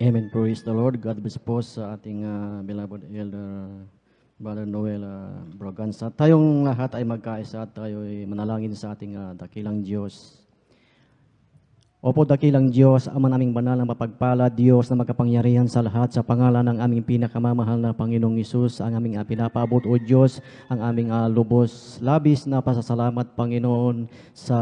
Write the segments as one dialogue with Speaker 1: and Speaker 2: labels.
Speaker 1: Amen. Praise the Lord. God bless po sa ating uh, beloved elder Brother Noel uh, ah, Braganza. Tayong lahat ay magkaisa at tayo ay manalangin sa ating uh, dakilang Diyos. Opo dakilang Diyos, Ama naming banal na mapagpala, Diyos na magkapangyarihan sa lahat, sa pangalan ng aming pinakamamahal na Panginoong Isus, ang aming pinapaabot, O Diyos, ang aming uh, lubos, labis na pasasalamat, Panginoon, sa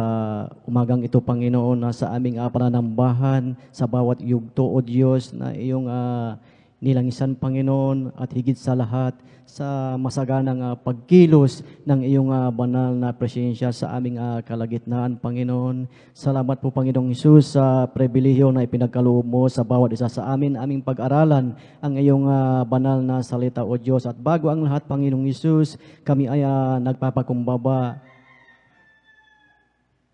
Speaker 1: umagang ito, Panginoon, na sa aming uh, pananambahan, sa bawat yugto, O Diyos, na iyong uh, nilangisan Panginoon at higit sa lahat sa masaganang uh, pagkilos ng iyong uh, banal na presensya sa aming uh, kalagitnaan Panginoon. Salamat po Panginoong Hesus sa uh, pribilehyo na ipinagkaloob mo sa bawat isa sa amin aming pag-aralan ang iyong uh, banal na salita o Diyos at bago ang lahat Panginoong Hesus kami ay uh, nagpapakumbaba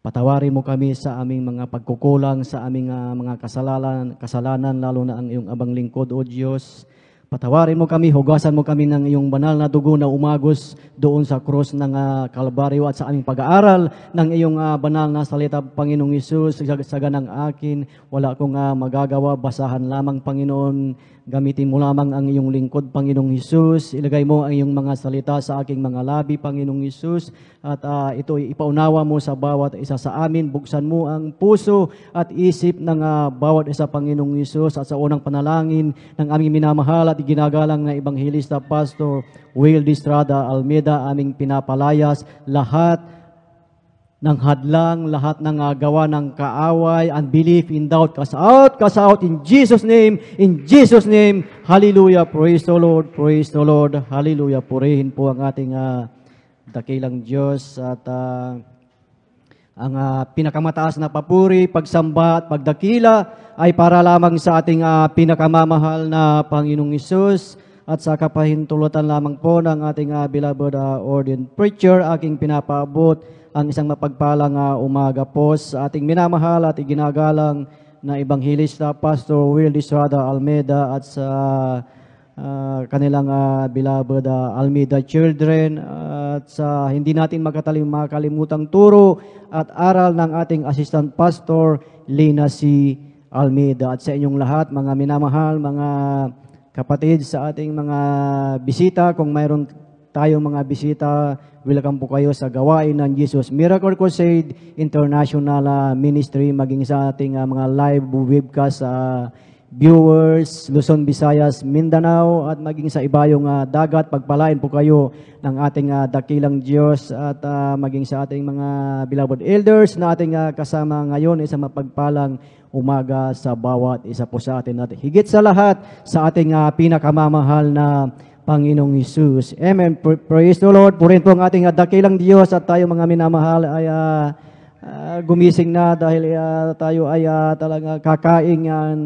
Speaker 1: Patawarin mo kami sa aming mga pagkukulang, sa aming uh, mga kasalanan, kasalanan, lalo na ang iyong abang lingkod, O Diyos. Patawarin mo kami, hugasan mo kami ng iyong banal na dugo na umagos doon sa krus ng uh, Kalbaryo at sa aming pag-aaral ng iyong uh, banal na salita, Panginoong Isus, sa, sa ganang akin. Wala akong uh, magagawa, basahan lamang, Panginoon, Gamitin mo lamang ang iyong lingkod, Panginoong Hesus. Ilagay mo ang iyong mga salita sa aking mga labi, Panginoong Hesus. At uh, ah, ito ipaunawa mo sa bawat isa sa amin. Buksan mo ang puso at isip ng uh, bawat isa, Panginoong Hesus. At sa unang panalangin ng aming minamahal at ginagalang na Ebanghelista Pastor Will Distrada Almeida, aming pinapalayas lahat ng hadlang, lahat ng uh, gawa ng kaaway, unbelief, in doubt, cast out, cast out, in Jesus' name, in Jesus' name, hallelujah, praise the Lord, praise the Lord, hallelujah, purihin po ang ating uh, dakilang Diyos at uh, ang uh, pinakamataas na papuri, pagsamba at pagdakila ay para lamang sa ating uh, pinakamamahal na Panginoong Isus at sa kapahintulutan lamang po ng ating uh, beloved uh, ordained preacher, aking pinapaabot ang isang mapagpalang uh, umaga po sa ating minamahal at iginagalang na Ebanghelista Pastor Will Estrada Almeida at sa uh, kanilang uh, beloved uh, Almeida children uh, at sa hindi natin makatalim makalimutang turo at aral ng ating assistant pastor Lina C. Almeida at sa inyong lahat mga minamahal mga kapatid sa ating mga bisita kung mayroong tayong mga bisita. Welcome po kayo sa gawain ng Jesus Miracle Crusade International ah, Ministry maging sa ating uh, mga live webcast sa uh, viewers, Luzon, Visayas, Mindanao at maging sa ibayong uh, dagat. Pagpalain po kayo ng ating uh, dakilang Diyos at uh, maging sa ating mga beloved elders na ating uh, kasama ngayon sa mapagpalang umaga sa bawat isa po sa atin. At higit sa lahat sa ating uh, pinakamamahal na Panginoong Isus. Amen. Praise the Lord. Purin po ang ating dakilang Diyos at tayo mga minamahal ay uh, gumising na dahil uh, tayo ay uh, talaga kakain ng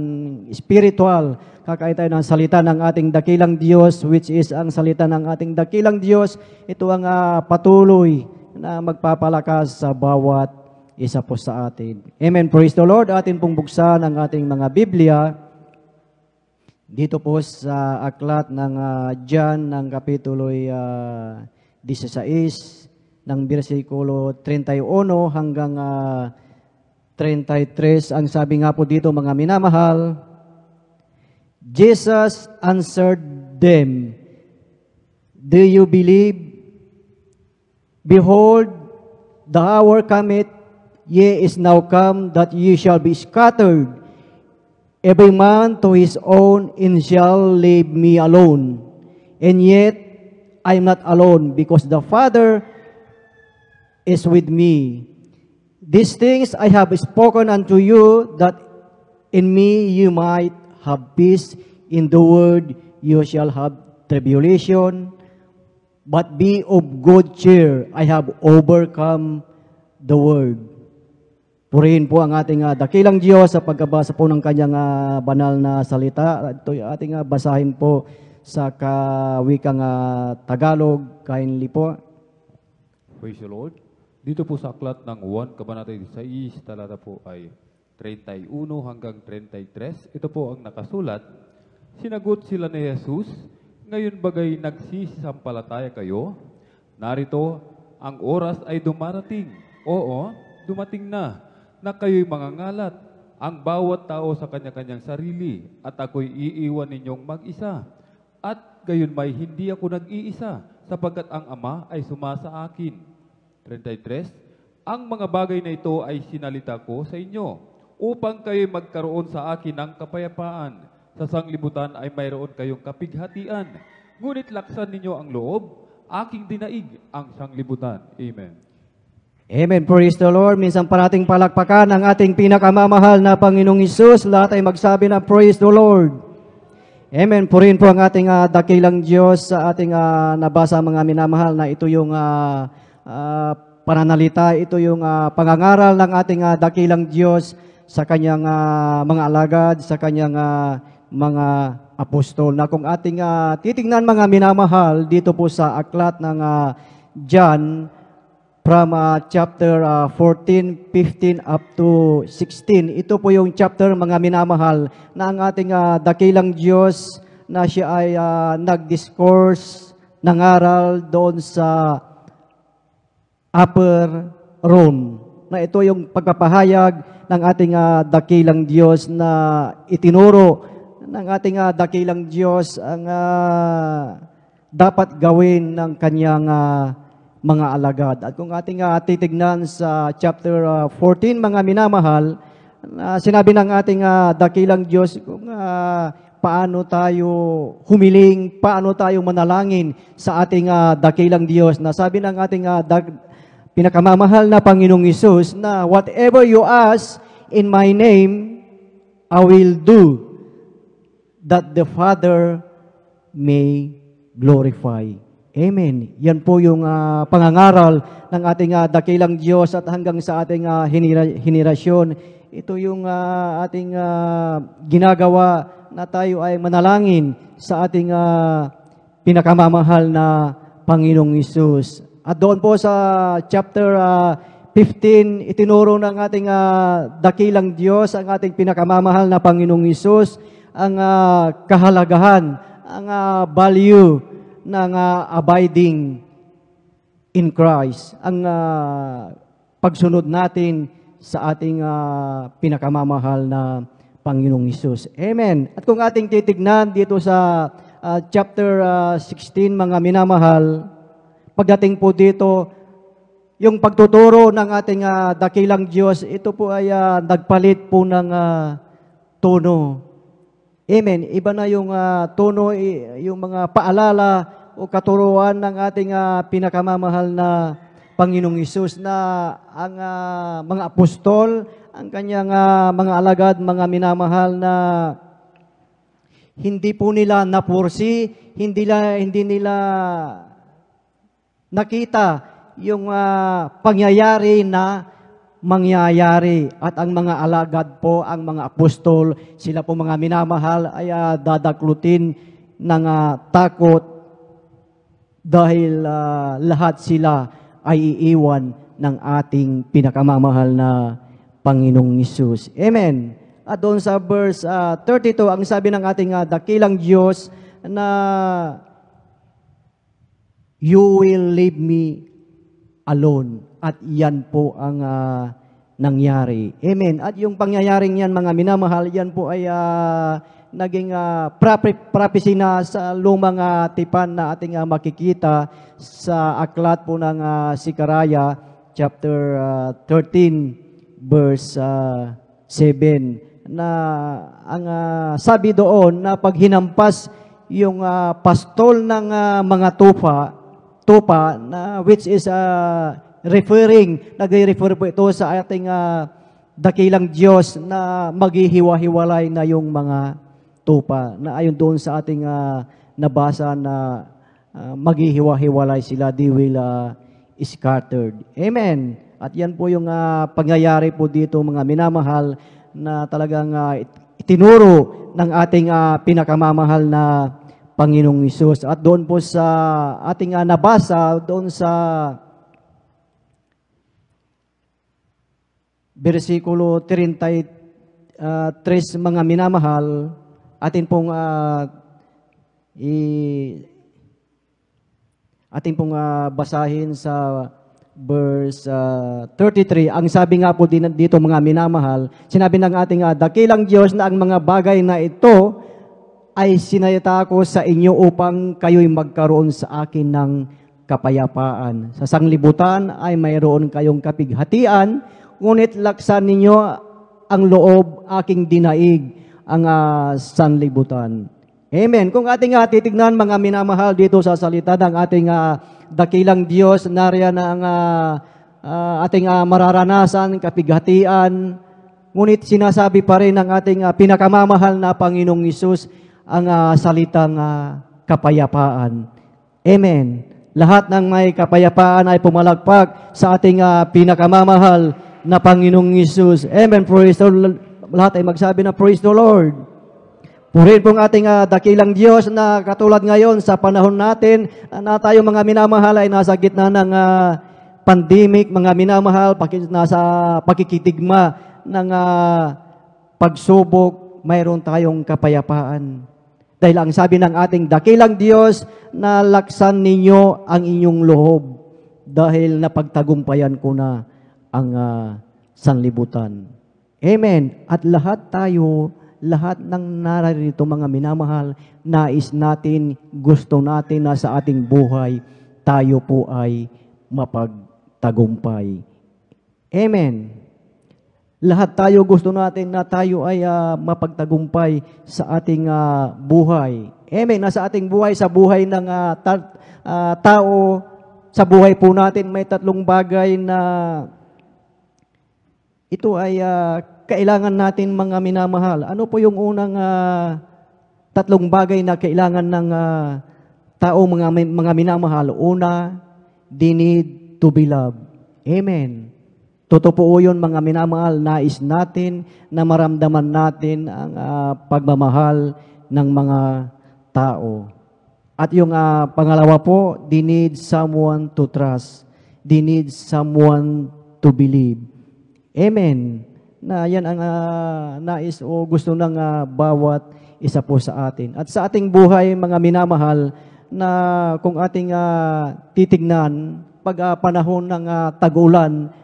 Speaker 1: spiritual. Kakain tayo ng salita ng ating dakilang Diyos which is ang salita ng ating dakilang Diyos. Ito ang uh, patuloy na magpapalakas sa bawat isa po sa atin. Amen. Praise the Lord. Atin pong buksan ang ating mga Biblia. Dito po sa aklat ng uh, John ng Kapitulo uh, ah, 16 ng bersikulo 31 hanggang uh, ah, 33. Ang sabi nga po dito mga minamahal, Jesus answered them, Do you believe? Behold, the hour cometh, yea, is now come, that ye shall be scattered Every man to his own and shall leave me alone. And yet, I am not alone because the Father is with me. These things I have spoken unto you, that in me you might have peace. In the world you shall have tribulation, but be of good cheer. I have overcome the world. Purihin po ang ating uh, dakilang Diyos sa pagkabasa po ng kanyang uh, banal na salita. Ito ating uh, basahin po sa kawikang uh, Tagalog. Kindly po.
Speaker 2: Praise the Lord. Dito po sa aklat ng 1, Kabanata 6, talata po ay 31 hanggang 33. Ito po ang nakasulat. Sinagot sila ni Jesus, Ngayon bagay nagsisampalataya kayo? Narito, ang oras ay dumarating. Oo, dumating na na kayo'y mangangalat, ang bawat tao sa kanya-kanyang sarili, at ako'y iiwan ninyong mag-isa. At gayon may hindi ako nag-iisa, sapagkat ang Ama ay sumasa akin. 33. Ang mga bagay na ito ay sinalita ko sa inyo, upang kayo'y magkaroon sa akin ng kapayapaan. Sa sanglibutan ay mayroon kayong kapighatian. Ngunit laksan ninyo ang loob, aking dinaig ang sanglibutan. Amen.
Speaker 1: Amen. Praise the Lord. Minsan parating palakpakan ang ating pinakamamahal na Panginoong Isus. Lahat ay magsabi na praise the Lord. Amen. Purin po ang ating uh, dakilang Diyos sa ating uh, nabasa mga minamahal na ito yung uh, uh, pananalita, ito yung uh, pangangaral ng ating uh, dakilang Diyos sa kanyang uh, mga alagad, sa kanyang uh, mga apostol. Na kung ating uh, titingnan mga minamahal dito po sa aklat ng uh, John from uh, chapter uh, 14, 15 up to 16. Ito po yung chapter mga minamahal na ang ating uh, dakilang Diyos na siya ay uh, nag-discourse, nangaral doon sa upper room. Na ito yung pagpapahayag ng ating uh, dakilang Diyos na itinuro ng ating uh, dakilang Diyos ang uh, dapat gawin ng kanyang uh, mga alagad. At kung ating uh, titignan sa chapter uh, ah, 14, mga minamahal, uh, sinabi ng ating uh, dakilang Diyos kung uh, paano tayo humiling, paano tayo manalangin sa ating uh, dakilang Diyos. Na sabi ng ating uh, dag, pinakamamahal na Panginoong Isus na whatever you ask in my name, I will do that the Father may glorify Amen. Yan po yung uh, pangangaral ng ating uh, dakilang Diyos at hanggang sa ating uh, hinira- Ito yung uh, ating uh, ginagawa na tayo ay manalangin sa ating uh, pinakamamahal na Panginoong Isus. At doon po sa chapter uh, 15, itinuro ng ating uh, dakilang Diyos, ang ating pinakamamahal na Panginoong Isus, ang uh, kahalagahan, ang uh, value ng uh, abiding in Christ, ang uh, pagsunod natin sa ating uh, pinakamamahal na Panginoong Isus. Amen. At kung ating titignan dito sa uh, chapter uh, 16, mga minamahal, pagdating po dito, yung pagtuturo ng ating uh, dakilang Diyos, ito po ay uh, nagpalit po ng uh, tono. Amen. Iba na yung uh, tono, yung mga paalala o katuruan ng ating uh, pinakamamahal na Panginoong Isus na ang uh, mga apostol, ang kanyang uh, mga alagad, mga minamahal na hindi po nila napursi, hindi la, hindi nila nakita yung uh, pangyayari na mangyayari at ang mga alagad po, ang mga apostol, sila po mga minamahal ay uh, dadaklutin ng uh, takot dahil uh, lahat sila ay iiwan ng ating pinakamamahal na Panginoong Isus. Amen. At doon sa verse uh, ah, 32, ang sabi ng ating uh, dakilang Diyos na You will leave me alone. At yan po ang uh, nangyari. Amen. At yung pangyayaring yan, mga minamahal, yan po ay uh, naging uh, prophecy na sa lumang uh, tipan na ating uh, makikita sa aklat po ng uh, Sikaraya chapter uh, 13 verse uh, 7 na ang uh, sabi doon na paghinampas yung uh, pastol ng uh, mga tupa tupa na which is uh, referring nagre-refer po ito sa ating uh, dakilang Diyos na maghihiwa-hiwalay na yung mga tupa na ayon doon sa ating uh, nabasa na uh, maghihiwa-hiwalay sila, they will uh, scattered. Amen. At yan po yung uh, pangyayari po dito mga minamahal na talagang uh, itinuro ng ating uh, pinakamamahal na Panginoong Isus. At doon po sa ating uh, nabasa, doon sa versikulo 33 uh, mga minamahal, atin pong uh, i atin pong uh, basahin sa verse uh, ah, 33. Ang sabi nga po din dito mga minamahal, sinabi ng ating uh, dakilang Diyos na ang mga bagay na ito ay sinayata ko sa inyo upang kayo'y magkaroon sa akin ng kapayapaan. Sa sanglibutan ay mayroon kayong kapighatian, ngunit laksan ninyo ang loob aking dinaig ang uh, ah, sanlibutan. Amen. Kung ating uh, titignan mga minamahal dito sa salita ng ating uh, dakilang Diyos, nariyan ang uh, uh, ating uh, mararanasan, kapighatian, ngunit sinasabi pa rin ng ating uh, pinakamamahal na Panginoong Isus ang uh, salitang uh, kapayapaan. Amen. Lahat ng may kapayapaan ay pumalagpak sa ating uh, pinakamamahal na Panginoong Isus. Amen. Praise the Lord lahat ay magsabi na praise the Lord. Purihin pong ating uh, dakilang Diyos na katulad ngayon sa panahon natin uh, na tayo mga minamahal ay nasa gitna ng uh, pandemic, mga minamahal, paki, nasa pakikitigma ng uh, pagsubok, mayroon tayong kapayapaan. Dahil ang sabi ng ating dakilang Diyos, na laksan ninyo ang inyong loob dahil napagtagumpayan ko na ang uh, sanlibutan. Amen. At lahat tayo, lahat ng naririto mga minamahal, nais natin, gusto natin na sa ating buhay, tayo po ay mapagtagumpay. Amen. Lahat tayo gusto natin na tayo ay uh, mapagtagumpay sa ating uh, buhay. Amen. Nasa ating buhay, sa buhay ng uh, ah, ta- uh, tao, sa buhay po natin may tatlong bagay na ito ay uh, kailangan natin mga minamahal. Ano po yung unang uh, tatlong bagay na kailangan ng uh, tao mga mga minamahal? Una, they need to be loved. Amen. Totoo po yun mga minamahal, nais natin na maramdaman natin ang uh, pagmamahal ng mga tao. At yung uh, pangalawa po, they need someone to trust. They need someone to believe. Amen. Na yan ang uh, nais o gusto ng uh, bawat isa po sa atin. At sa ating buhay, mga minamahal, na kung ating uh, titignan, pag uh, panahon ng uh, tag-ulan,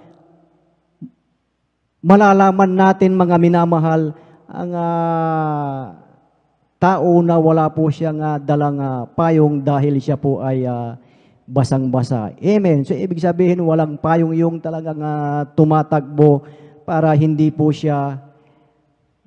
Speaker 1: malalaman natin mga minamahal ang uh, tao na wala po siyang uh, dalang uh, payong dahil siya po ay uh, basang-basa. Amen. So, ibig sabihin, walang payong iyong talagang uh, tumatakbo para hindi po siya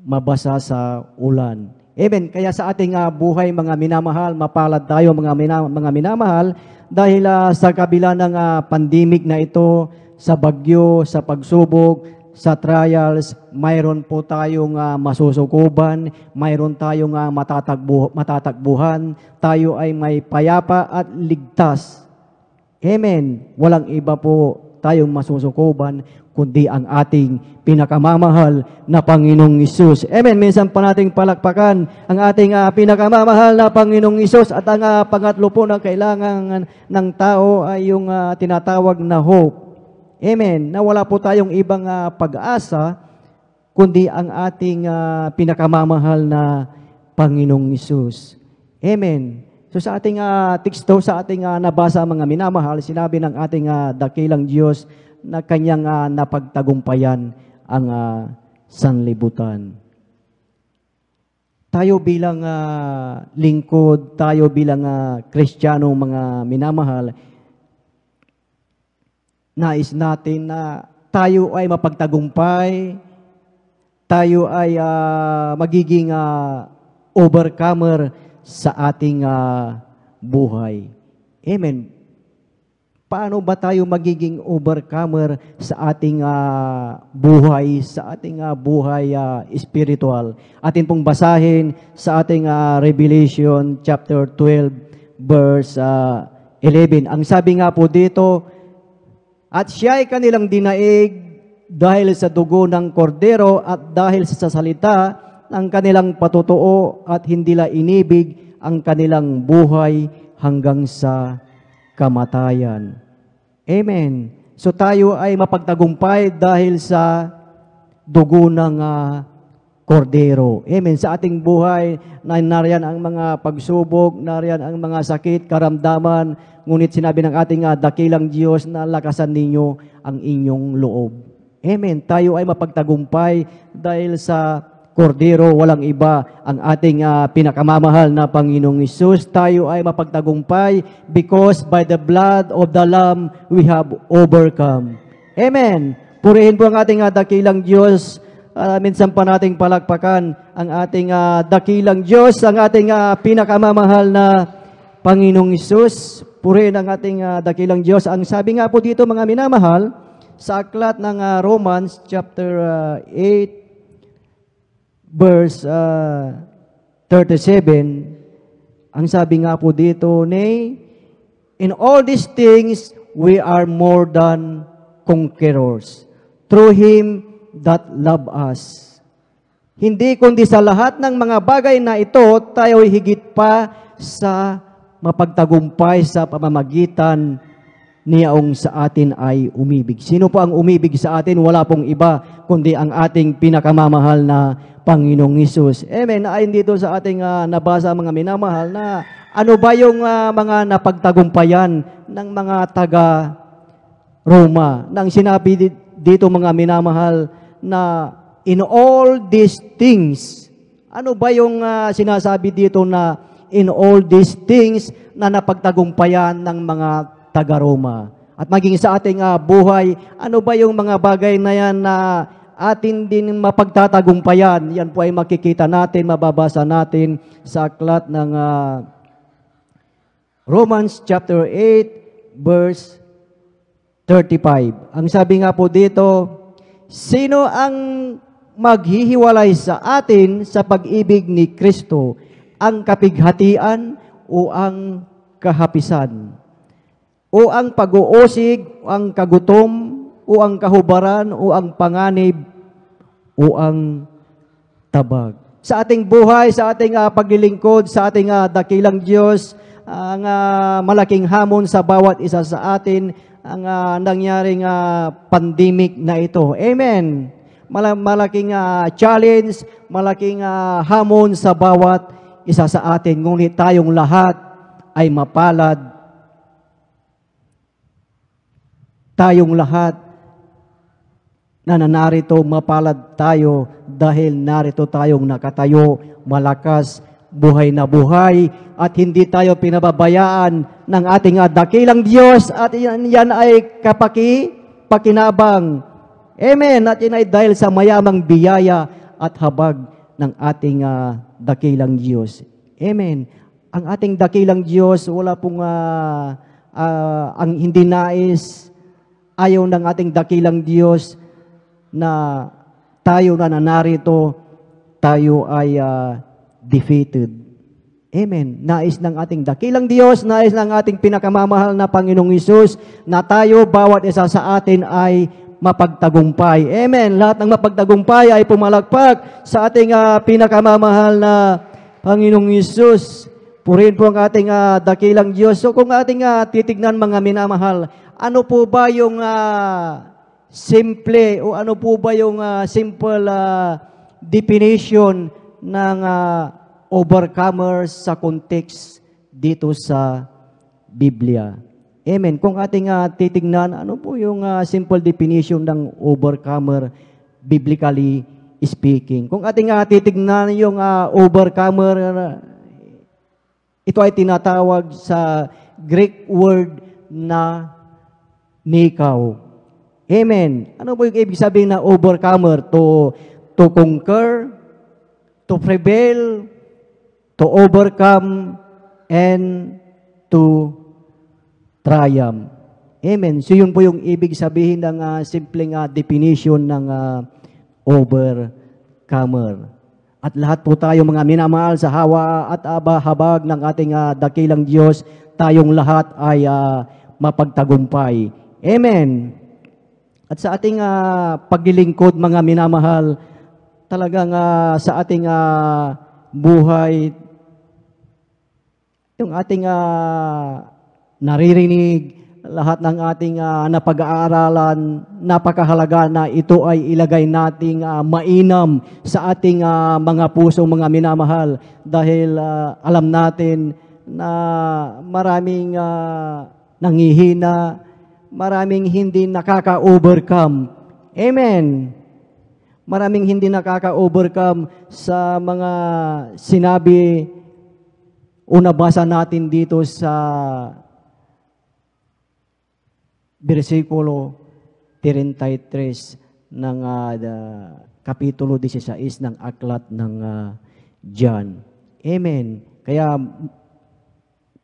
Speaker 1: mabasa sa ulan. Amen. Kaya sa ating uh, buhay, mga minamahal, mapalad tayo, mga, mina, mga minamahal, dahil uh, sa kabila ng uh, pandemic na ito, sa bagyo, sa pagsubok, sa trials, mayroon po tayong uh, masusukuban, mayroon tayong uh, matatagbu matatagbuhan, tayo ay may payapa at ligtas Amen. Walang iba po tayong masusukuban kundi ang ating pinakamamahal na Panginoong Isus. Amen. Minsan pa nating palakpakan ang ating uh, pinakamamahal na Panginoong Isus at ang uh, pangatlo po na kailangan ng tao ay yung uh, tinatawag na hope. Amen. Na wala po tayong ibang uh, pag-asa kundi ang ating uh, pinakamamahal na Panginoong Isus. Amen. So sa ating uh, ah, teksto, sa ating uh, nabasa mga minamahal, sinabi ng ating uh, dakilang Diyos na kanyang uh, napagtagumpayan ang uh, sanlibutan. Tayo bilang uh, lingkod, tayo bilang uh, kristyano mga minamahal, nais natin na tayo ay mapagtagumpay, tayo ay uh, magiging uh, overcomer, sa ating uh, buhay. Amen. Paano ba tayo magiging overcomer sa ating uh, buhay, sa ating uh, buhay uh, spiritual? Atin pong basahin sa ating uh, Revelation chapter 12 verse uh, 11. Ang sabi nga po dito, At siya ay kanilang dinaig dahil sa dugo ng kordero at dahil sa salita ang kanilang patotoo at hindi la inibig ang kanilang buhay hanggang sa kamatayan. Amen. So tayo ay mapagtagumpay dahil sa dugo ng uh, kordero. Amen. Sa ating buhay, na nariyan ang mga pagsubok, nariyan ang mga sakit, karamdaman, ngunit sinabi ng ating uh, dakilang Diyos na lakasan ninyo ang inyong loob. Amen. Tayo ay mapagtagumpay dahil sa kordero, walang iba ang ating uh, pinakamamahal na Panginoong Isus. Tayo ay mapagtagumpay because by the blood of the Lamb, we have overcome. Amen. Purihin po ang ating uh, dakilang Diyos. Uh, minsan pa nating palakpakan ang ating uh, dakilang Diyos, ang ating uh, pinakamamahal na Panginoong Isus. Purihin ang ating uh, dakilang Diyos. Ang sabi nga po dito mga minamahal, sa aklat ng uh, Romans chapter uh, 8, verse uh, 37, ang sabi nga po dito, Nay, in all these things, we are more than conquerors through Him that love us. Hindi kundi sa lahat ng mga bagay na ito, tayo higit pa sa mapagtagumpay sa pamamagitan niyaong sa atin ay umibig. Sino po ang umibig sa atin? Wala pong iba kundi ang ating pinakamamahal na Panginoong Isus. Amen. Ayon dito sa ating uh, nabasa mga minamahal na ano ba yung uh, mga napagtagumpayan ng mga taga Roma nang sinabi dito mga minamahal na in all these things ano ba yung uh, sinasabi dito na in all these things na napagtagumpayan ng mga taga Roma at maging sa ating uh, buhay ano ba yung mga bagay na yan na uh, atin din mapagtatagumpayan. Yan po ay makikita natin, mababasa natin sa aklat ng uh, Romans chapter 8 verse 35. Ang sabi nga po dito, sino ang maghihiwalay sa atin sa pag-ibig ni Kristo? Ang kapighatian o ang kahapisan? O ang pag-uusig, o ang kagutom, o ang kahubaran o ang panganib o ang tabag. Sa ating buhay, sa ating uh, paglilingkod, sa ating uh, dakilang Diyos, ang uh, malaking hamon sa bawat isa sa atin ang uh, nangyaring uh, pandemic na ito. Amen. Mal- malaking uh, challenge, malaking uh, hamon sa bawat isa sa atin. Ngunit tayong lahat ay mapalad tayong lahat na narito mapalad tayo dahil narito tayong nakatayo, malakas, buhay na buhay at hindi tayo pinababayaan ng ating ah, dakilang Diyos at yan, yan ay kapaki, pakinabang. Amen. At yan ay dahil sa mayamang biyaya at habag ng ating uh, dakilang Diyos. Amen. Ang ating dakilang Diyos, wala pong uh, uh, ang hindi nais, ayaw ng ating dakilang Diyos na tayo na nanarito, tayo ay uh, defeated. Amen. Nais ng ating dakilang Diyos, nais ng ating pinakamamahal na Panginoong Isus, na tayo, bawat isa sa atin ay mapagtagumpay. Amen. Lahat ng mapagtagumpay ay pumalagpak sa ating uh, pinakamamahal na Panginoong Isus. Purihin po ang ating uh, dakilang Diyos. So kung ating uh, titignan mga minamahal, ano po ba yung uh, simple o ano po ba yung uh, simple uh, definition ng uh, ah, overcomer sa context dito sa Biblia. Amen. Kung ating uh, titignan, ano po yung uh, simple definition ng overcomer biblically speaking? Kung ating uh, titignan yung uh, overcomer, uh, ito ay tinatawag sa Greek word na nikaw. Amen. Ano po yung ibig sabihin na overcomer? To, to conquer, to prevail, to overcome, and to triumph. Amen. So yun po yung ibig sabihin ng uh, simpleng uh, definition ng uh, overcomer. At lahat po tayo mga minamahal sa hawa at aba habag ng ating uh, dakilang Diyos, tayong lahat ay uh, mapagtagumpay. Amen. At sa ating uh, paglilingkod, mga minamahal, talagang uh, sa ating uh, buhay, yung ating uh, naririnig, lahat ng ating uh, napag-aaralan, napakahalaga na ito ay ilagay nating uh, mainam sa ating uh, mga puso, mga minamahal dahil uh, alam natin na maraming uh, nangihina, maraming hindi nakaka-overcome. Amen. Maraming hindi nakaka-overcome sa mga sinabi o nabasa natin dito sa versikulo 33 ng uh, kapitulo 16 ng aklat ng uh, John. Amen. Kaya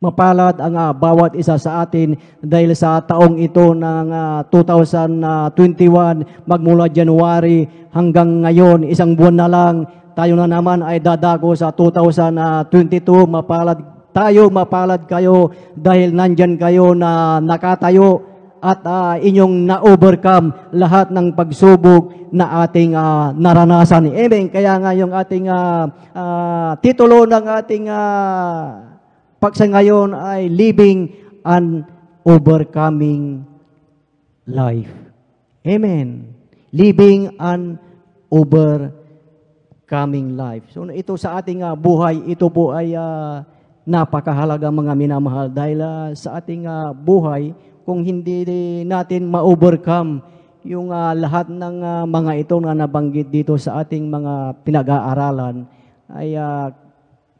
Speaker 1: mapalad ang uh, bawat isa sa atin dahil sa taong ito ng uh, ah, 2021 magmula January hanggang ngayon isang buwan na lang tayo na naman ay dadago sa 2022 mapalad tayo mapalad kayo dahil nandyan kayo na nakatayo at uh, inyong na-overcome lahat ng pagsubok na ating uh, naranasan. Amen. Kaya nga yung ating uh, uh, titulo ng ating uh, pag sa ngayon ay living an overcoming life. Amen. Living an overcoming life. So ito sa ating uh, buhay, ito po ay uh, napakahalaga mga minamahal dahil uh, sa ating uh, buhay, kung hindi natin ma-overcome yung uh, lahat ng uh, mga ito na nabanggit dito sa ating mga pinag-aaralan, ay uh,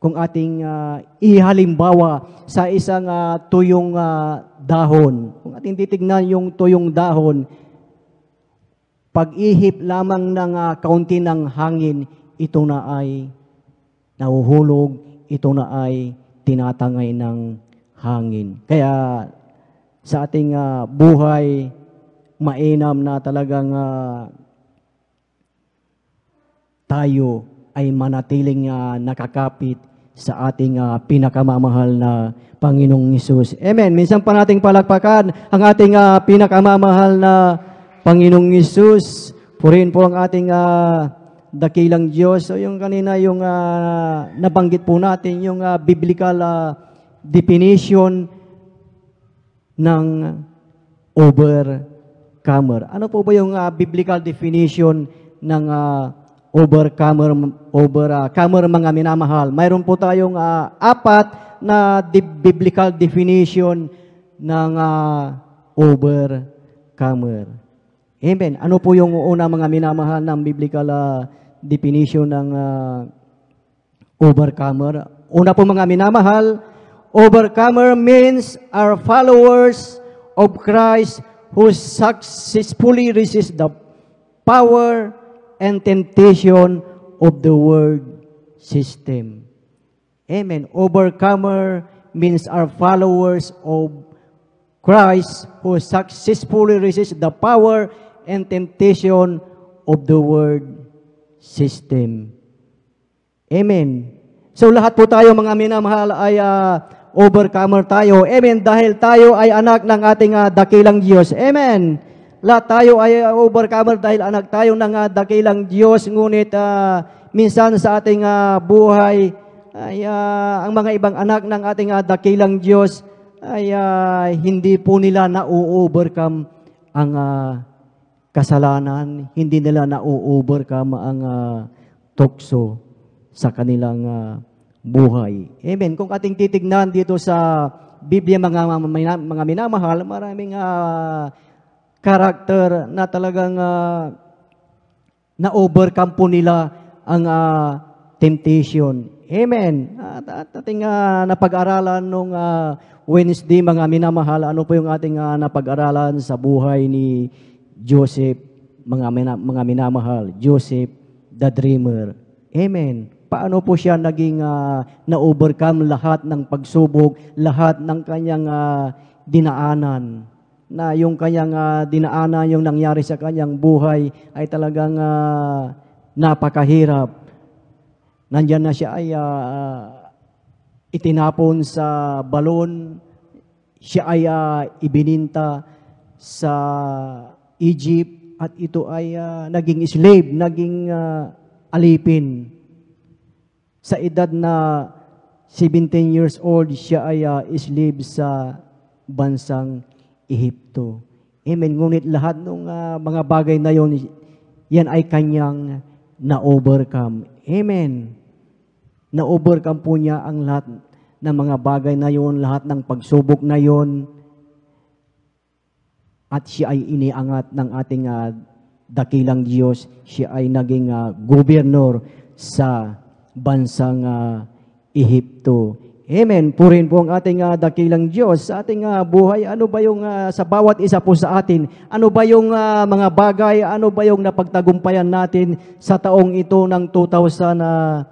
Speaker 1: kung ating uh, ihalimbawa sa isang uh, tuyong uh, dahon. Kung ating titignan yung tuyong dahon, pag-ihip lamang ng uh, kaunti ng hangin, ito na ay nahuhulog, ito na ay tinatangay ng hangin. Kaya sa ating uh, buhay, mainam na talagang uh, tayo ay manatiling uh, nakakapit sa ating uh, pinakamamahal na Panginoong Isus. Amen. Minsan pa nating palakpakan ang ating uh, pinakamamahal na Panginoong Isus. Purihin po ang ating uh, dakilang Diyos. So yung kanina yung uh, nabanggit po natin, yung uh, biblical uh, definition ng overcomer. Ano po ba yung uh, biblical definition ng uh, overcomer, overcomer ah, mga minamahal. Mayroon po tayong uh, apat na biblical definition ng uh, ah, overcomer. Amen. Ano po yung una mga minamahal ng biblical uh, definition ng uh, overcomer? Una po mga minamahal, overcomer means are followers of Christ who successfully resist the power and temptation of the world system. Amen. Overcomer means our followers of Christ who successfully resist the power and temptation of the world system. Amen. So lahat po tayo mga minamahal ay uh, overcomer tayo. Amen. Dahil tayo ay anak ng ating uh, dakilang Diyos. Amen. Lahat tayo ay uh, overcomer dahil anak tayo ng uh, dakilang Diyos. Ngunit uh, minsan sa ating uh, buhay, ay, uh, ang mga ibang anak ng ating uh, dakilang Diyos ay uh, hindi po nila na-overcome ang uh, kasalanan. Hindi nila na-overcome ang uh, tukso sa kanilang uh, buhay. Amen. Kung ating titignan dito sa Biblia mga, mga, mga minamahal, maraming uh, character na talagang uh, na-overcome po nila ang uh, temptation. Amen. At, at ating uh, napag-aralan nung uh, Wednesday, mga minamahal, ano po yung ating uh, napag-aralan sa buhay ni Joseph, mga, mina, mga minamahal, Joseph the Dreamer. Amen. Paano po siya naging uh, na-overcome lahat ng pagsubok, lahat ng kanyang uh, dinaanan na yung kanyang uh, ah, dinaana, yung nangyari sa kanyang buhay ay talagang uh, napakahirap. Nandyan na siya ay uh, itinapon sa balon, siya ay uh, ibininta sa Egypt at ito ay uh, naging slave, naging uh, alipin. Sa edad na 17 years old, siya ay uh, slave sa bansang Ehipto. Amen. Ngunit lahat ng uh, ah, mga bagay na yon, yan ay kanyang na-overcome. Amen. Na-overcome po niya ang lahat ng mga bagay na yon, lahat ng pagsubok na yon, at siya ay iniangat ng ating uh, dakilang Diyos. Siya ay naging uh, ah, gobernur sa bansang uh, Ehipto. Amen. Purin po ang ating uh, dakilang Diyos sa ating uh, buhay. Ano ba yung uh, sa bawat isa po sa atin? Ano ba yung uh, mga bagay? Ano ba yung napagtagumpayan natin sa taong ito ng 2021?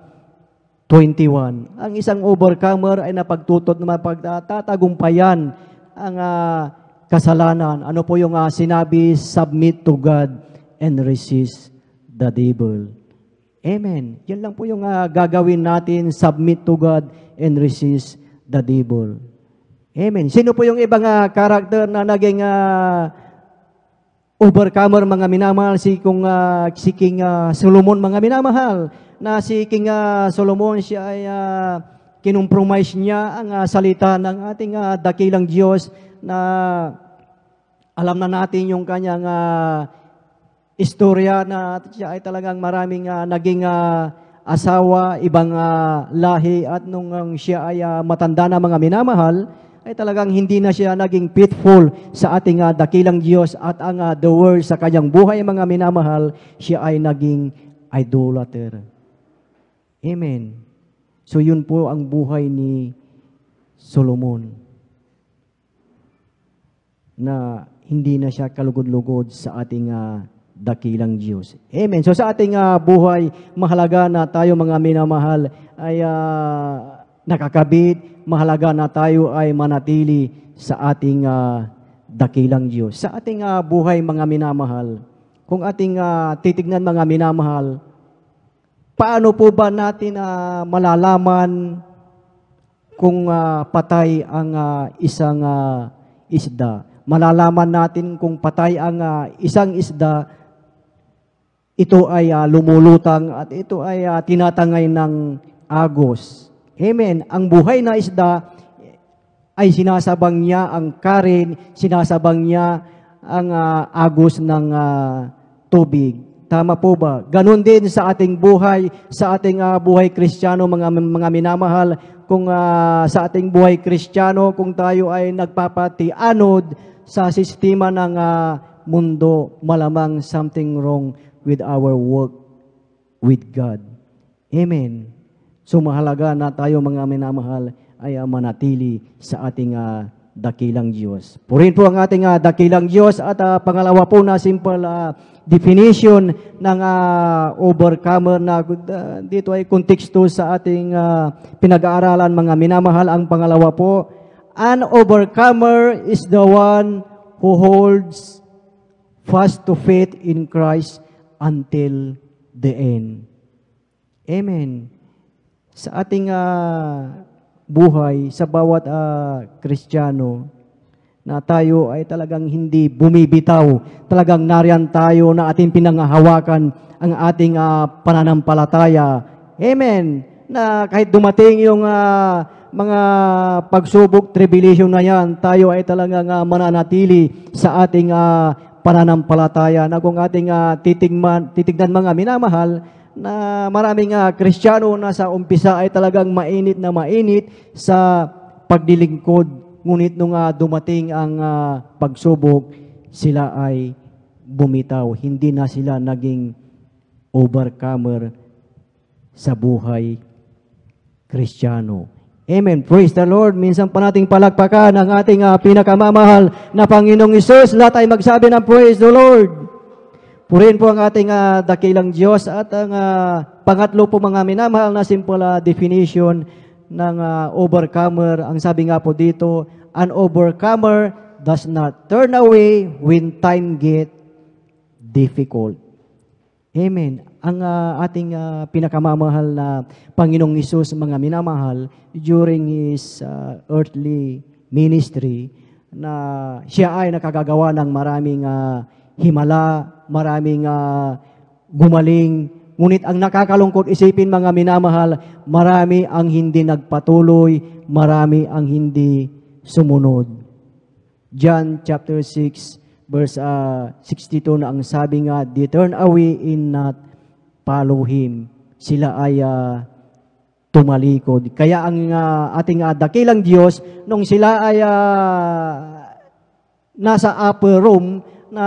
Speaker 1: Ang isang overcomer ay napagtutot na mapagtatagumpayan ang uh, kasalanan. Ano po yung uh, sinabi? Submit to God and resist the devil. Amen. Yan lang po yung uh, gagawin natin, submit to God and resist the devil. Amen. Sino po yung ibang uh, character na naging uh, overcomer mga minamahal si kung uh, si King uh, Solomon mga minamahal na si King uh, Solomon siya ay uh, kinumpromise niya ang uh, salita ng ating uh, dakilang Diyos na alam na natin yung kanyang uh, istorya na siya ay talagang maraming uh, naging uh, asawa, ibang uh, lahi at nung um, siya ay uh, matanda na mga minamahal, ay talagang hindi na siya naging faithful sa ating uh, dakilang Diyos at ang uh, the world sa kanyang buhay mga minamahal, siya ay naging idolater. Amen. So yun po ang buhay ni Solomon na hindi na siya kalugod-lugod sa ating uh, dakilang Diyos. Amen. So sa ating uh, buhay, mahalaga na tayo mga minamahal ay uh, nakakabit, mahalaga na tayo ay manatili sa ating uh, dakilang Diyos. Sa ating uh, buhay mga minamahal, kung ating uh, titignan mga minamahal, paano po ba natin uh, malalaman kung uh, patay ang uh, isang uh, isda? Malalaman natin kung patay ang uh, isang isda ito ay uh, lumulutang at ito ay uh, tinatangay ng agos. Amen. Ang buhay na isda ay sinasabang niya ang karin, sinasabang niya ang uh, agos ng uh, tubig. Tama po ba? Ganon din sa ating buhay, sa ating uh, buhay kristyano, mga, mga minamahal, kung uh, sa ating buhay kristyano, kung tayo ay nagpapatianod sa sistema ng uh, mundo, malamang something wrong with our work with God. Amen. So mahalaga na tayo mga minamahal ay ah, manatili sa ating uh, dakilang Diyos. Purin po ang ating uh, dakilang Diyos at uh, pangalawa po na simple uh, definition ng uh, overcomer na uh, dito ay konteksto sa ating uh, pinag-aaralan mga minamahal. Ang pangalawa po, an overcomer is the one who holds fast to faith in Christ until the end. Amen. Sa ating uh, buhay, sa bawat uh, Kristiyano, na tayo ay talagang hindi bumibitaw. Talagang nariyan tayo na ating pinangahawakan ang ating uh, pananampalataya. Amen. Na kahit dumating yung uh, mga pagsubok, tribulation na yan, tayo ay talagang uh, mananatili sa ating uh, pananampalataya na kung ating uh, titigman, titignan mga minamahal na maraming uh, Kristiyano na sa umpisa ay talagang mainit na mainit sa paglilingkod. Ngunit nung uh, dumating ang uh, pagsubok, sila ay bumitaw. Hindi na sila naging overcomer sa buhay Kristiyano. Amen. Praise the Lord. Minsan pa nating palagpakan ang ating uh, pinakamamahal na Panginoong Isus. Lahat ay magsabi ng praise the Lord. Purihin po ang ating uh, dakilang Diyos at ang uh, pangatlo po mga minamahal na simple uh, definition ng uh, overcomer. Ang sabi nga po dito, an overcomer does not turn away when time get difficult. Amen ang uh, ating uh, pinakamamahal na Panginoong Isus mga minamahal during His uh, earthly ministry na siya ay nakagagawa ng maraming uh, himala, maraming uh, gumaling. Ngunit ang nakakalungkot isipin mga minamahal, marami ang hindi nagpatuloy, marami ang hindi sumunod. John chapter 6 verse uh, 62 na ang sabi nga, They turn away in not follow Him. Sila ay uh, tumalikod. Kaya ang uh, ating uh, dakilang Diyos, nung sila ay uh, nasa upper room, na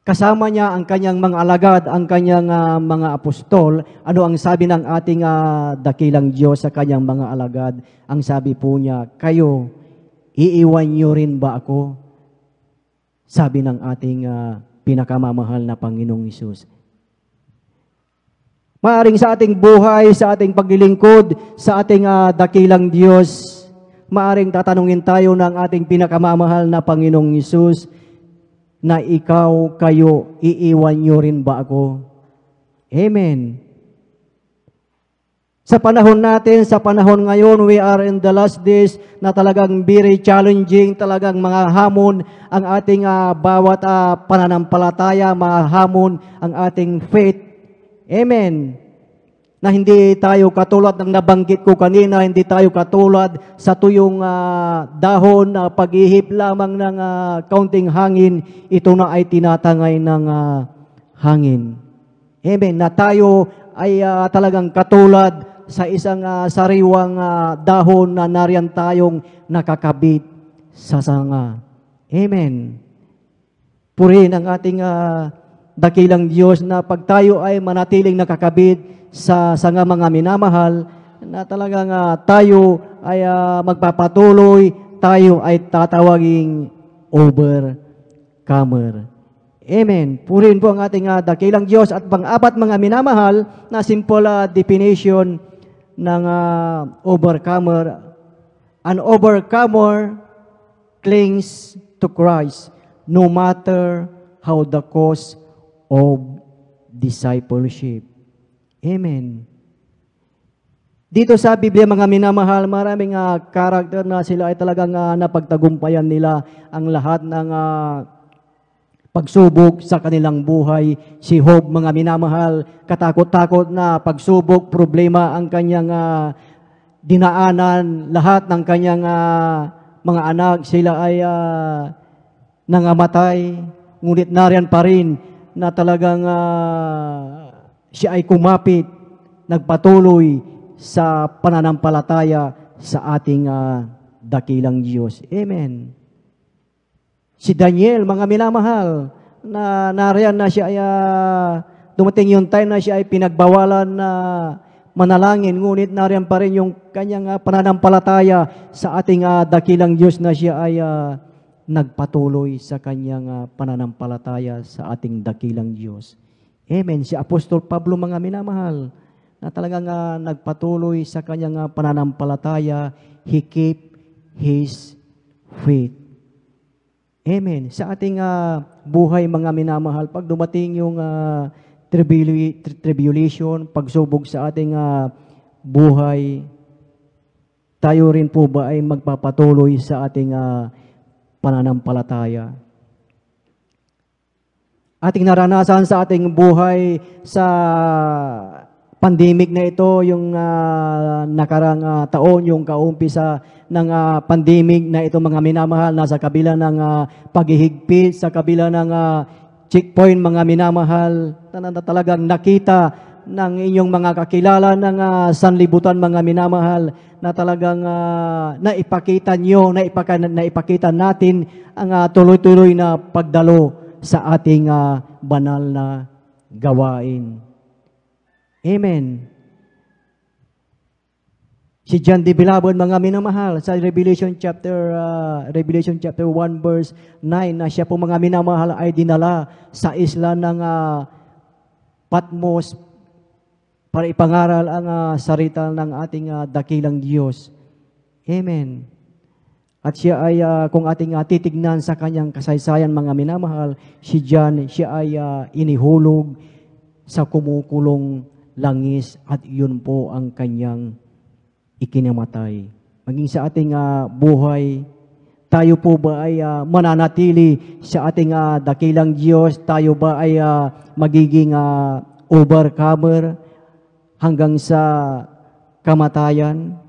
Speaker 1: kasama niya ang kanyang mga alagad, ang kanyang uh, mga apostol, ano ang sabi ng ating uh, dakilang Diyos sa kanyang mga alagad? Ang sabi po niya, kayo, iiwan niyo rin ba ako? Sabi ng ating uh, pinakamamahal na Panginoong Isus. Maaring sa ating buhay, sa ating paglilingkod, sa ating uh, dakilang Diyos, maaring tatanungin tayo ng ating pinakamamahal na Panginoong Isus na ikaw, kayo, iiwan nyo rin ba ako? Amen. Sa panahon natin, sa panahon ngayon, we are in the last days na talagang very challenging, talagang mga hamon ang ating uh, bawat uh, pananampalataya, mga hamon ang ating faith. Amen. Na hindi tayo katulad ng nabanggit ko kanina, hindi tayo katulad sa tuyong uh, dahon na uh, paghihip lamang ng uh, kaunting hangin, ito na ay tinatangay ng uh, hangin. Amen. Na tayo ay uh, talagang katulad sa isang uh, sariwang uh, dahon na nariyan tayong nakakabit sa sanga. Amen. Purihin ang ating uh, dakilang Diyos na pag tayo ay manatiling nakakabit sa sanga mga minamahal, na talagang uh, tayo ay uh, magpapatuloy, tayo ay tatawaging overcomer. Amen. Purihin po ang ating uh, dakilang Diyos at pang-apat mga minamahal na simple uh, definition ng uh, overcomer. An overcomer clings to Christ no matter how the cost of discipleship. Amen. Dito sa Biblia, mga minamahal, maraming uh, karakter na sila ay talagang uh, napagtagumpayan nila ang lahat ng uh, pagsubok sa kanilang buhay. Si Hob, mga minamahal, katakot-takot na pagsubok, problema ang kanyang uh, dinaanan, lahat ng kanyang uh, mga anak, sila ay uh, nangamatay, ngunit nariyan pa rin na talagang uh, siya ay kumapit, nagpatuloy sa pananampalataya sa ating uh, dakilang Diyos. Amen. Si Daniel, mga minamahal, na nariyan na siya ay uh, dumating yung time na siya ay pinagbawalan na manalangin, ngunit nariyan pa rin yung kanyang uh, pananampalataya sa ating uh, dakilang Diyos na siya ay uh, nagpatuloy sa kanyang uh, pananampalataya sa ating dakilang Diyos. Amen. Si Apostol Pablo, mga minamahal, na talagang uh, nagpatuloy sa kanyang uh, pananampalataya, he keep his faith. Amen. Sa ating uh, buhay, mga minamahal, pag dumating yung uh, tribulation, pagsubog sa ating uh, buhay, tayo rin po ba ay magpapatuloy sa ating uh, pananampalataya? Ating naranasan sa ating buhay sa pandemic na ito, yung uh, nakarang uh, taon, yung kaumpisa ng uh, pandemic na ito mga minamahal na sa kabila ng uh, paghihigpit, sa kabila ng uh, checkpoint mga minamahal, talagang nakita ng inyong mga kakilala ng uh, sanlibutan mga minamahal na talagang uh, naipakita nyo, naipaka, naipakita natin ang uh, tuloy-tuloy na pagdalo sa ating uh, banal na gawain. Amen. Si John D. Bilabon, mga minamahal, sa Revelation chapter, uh, Revelation chapter 1 verse 9, na siya po mga minamahal ay dinala sa isla ng uh, Patmos para ipangaral ang uh, ah, sarita ng ating uh, dakilang Diyos. Amen. At siya ay, uh, kung ating uh, titignan sa kanyang kasaysayan, mga minamahal, si John, siya ay uh, inihulog sa kumukulong langis at iyon po ang kanyang ikinamatay. Maging sa ating uh, buhay, tayo po ba ay uh, mananatili sa ating uh, dakilang Diyos? Tayo ba ay uh, magiging uh, overcomer hanggang sa kamatayan?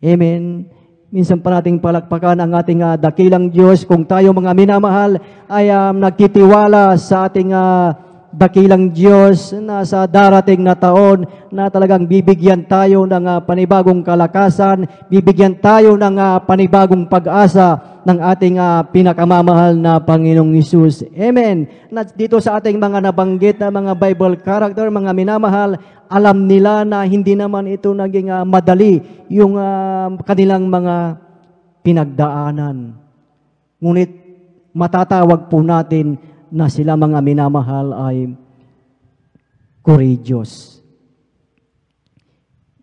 Speaker 1: Amen. Minsan pa nating palakpakan ang ating uh, dakilang Diyos kung tayo mga minamahal ay um, nagtitiwala sa ating uh, dakilang Diyos na sa darating na taon na talagang bibigyan tayo ng uh, panibagong kalakasan, bibigyan tayo ng uh, panibagong pag-asa ng ating uh, pinakamamahal na Panginoong Isus. Amen. Na dito sa ating mga nabanggit na mga Bible character, mga minamahal, alam nila na hindi naman ito naging uh, madali yung uh, kanilang mga pinagdaanan. Ngunit matatawag po natin na sila mga minamahal ay courageous.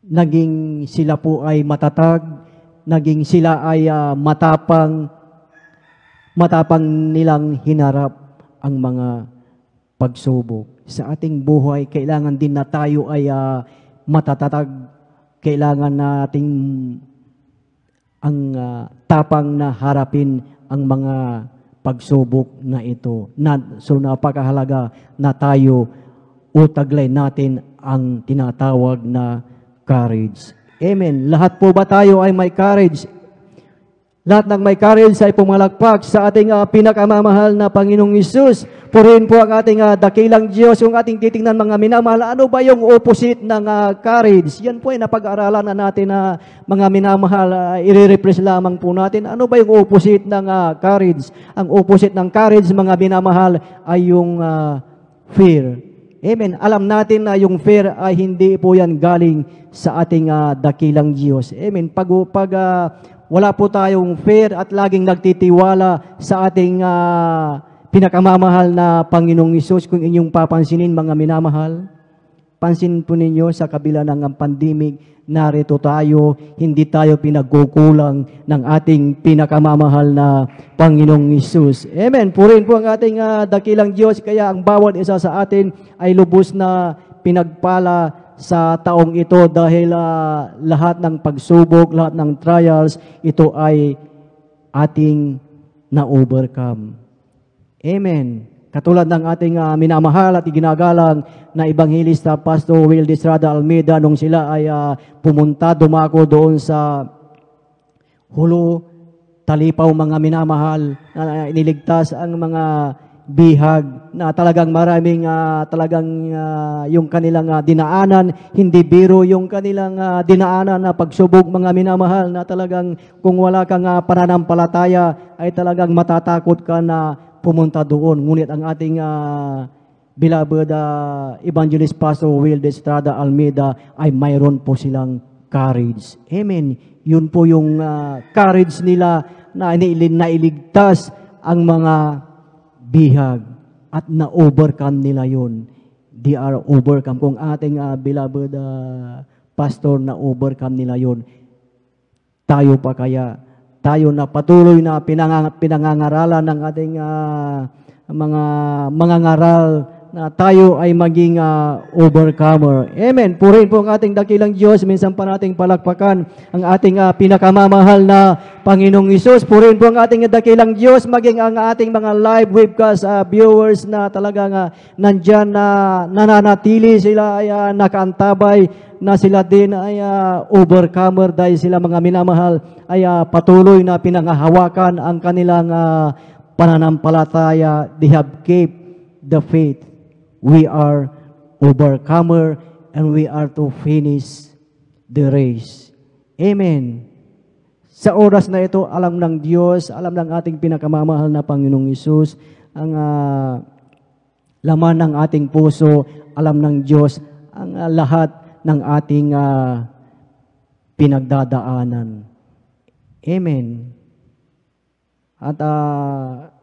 Speaker 1: Naging sila po ay matatag, naging sila ay uh, matapang, matapang nilang hinarap ang mga pagsubok. Sa ating buhay, kailangan din na tayo ay uh, matatatag. Kailangan nating ang uh, tapang na harapin ang mga pagsubok na ito. Na, so napakahalaga na tayo utaglay natin ang tinatawag na courage. Amen. Lahat po ba tayo ay may courage? Lahat ng may courage ay pumalakpak sa ating uh, pinakamamahal na Panginoong Isus. Purihin po ang ating uh, dakilang Diyos, Kung ating titingnan mga minamahal. Ano ba yung opposite ng uh, courage? Yan po ay napag-aralan na natin na uh, mga minamahal. Uh, Ire-repress lamang po natin. Ano ba yung opposite ng uh, courage? Ang opposite ng courage mga minamahal ay yung uh, fear. Amen. Alam natin na yung fear ay hindi po yan galing sa ating uh, dakilang Diyos. Amen. Pag, pag uh, wala po tayong fair at laging nagtitiwala sa ating uh, pinakamamahal na Panginoong Isus. Kung inyong papansinin, mga minamahal, pansin po ninyo sa kabila ng pandemic, narito tayo, hindi tayo pinagkukulang ng ating pinakamamahal na Panginoong Isus. Amen. Purin po ang ating uh, dakilang Diyos, kaya ang bawat isa sa atin ay lubos na pinagpala sa taong ito dahil uh, lahat ng pagsubok, lahat ng trials, ito ay ating na-overcome. Amen. Katulad ng ating uh, minamahal at ginagalang na Ebanghilista Pastor Will Strada Almeida nung sila ay uh, pumunta, dumako doon sa hulo, talipaw mga minamahal, uh, iniligtas ang mga bihag na talagang maraming uh, talagang uh, yung kanilang uh, dinaanan, hindi biro yung kanilang uh, dinaanan na uh, mga minamahal na talagang kung wala kang uh, pananampalataya ay talagang matatakot ka na pumunta doon. Ngunit ang ating uh, beloved uh, evangelist Pastor Will Estrada Almeida ay mayroon po silang courage. Amen. Yun po yung uh, courage nila na nailigtas ang mga bihag at na-overcome nila yon. They are overcome. Kung ating uh, beloved uh, pastor na overcome nila yon, tayo pa kaya, tayo na patuloy na pinang pinangangaralan ng ating uh, mga mangangaral na tayo ay maging uh, overcomer. Amen. Purihin po ang ating dakilang Diyos. Minsan pa nating palakpakan ang ating uh, pinakamamahal na Panginoong Isus. Purihin po ang ating dakilang Diyos. Maging ang ating mga live webcast uh, viewers na talagang uh, nandyan na uh, nananatili sila ay uh, nakaantabay na sila din ay uh, overcomer dahil sila mga minamahal ay uh, patuloy na pinangahawakan ang kanilang uh, pananampalataya. They have kept the faith we are overcomer and we are to finish the race. Amen. Sa oras na ito, alam ng Diyos, alam ng ating pinakamamahal na Panginoong Isus, ang uh, laman ng ating puso, alam ng Diyos, ang uh, lahat ng ating uh, pinagdadaanan. Amen. At uh,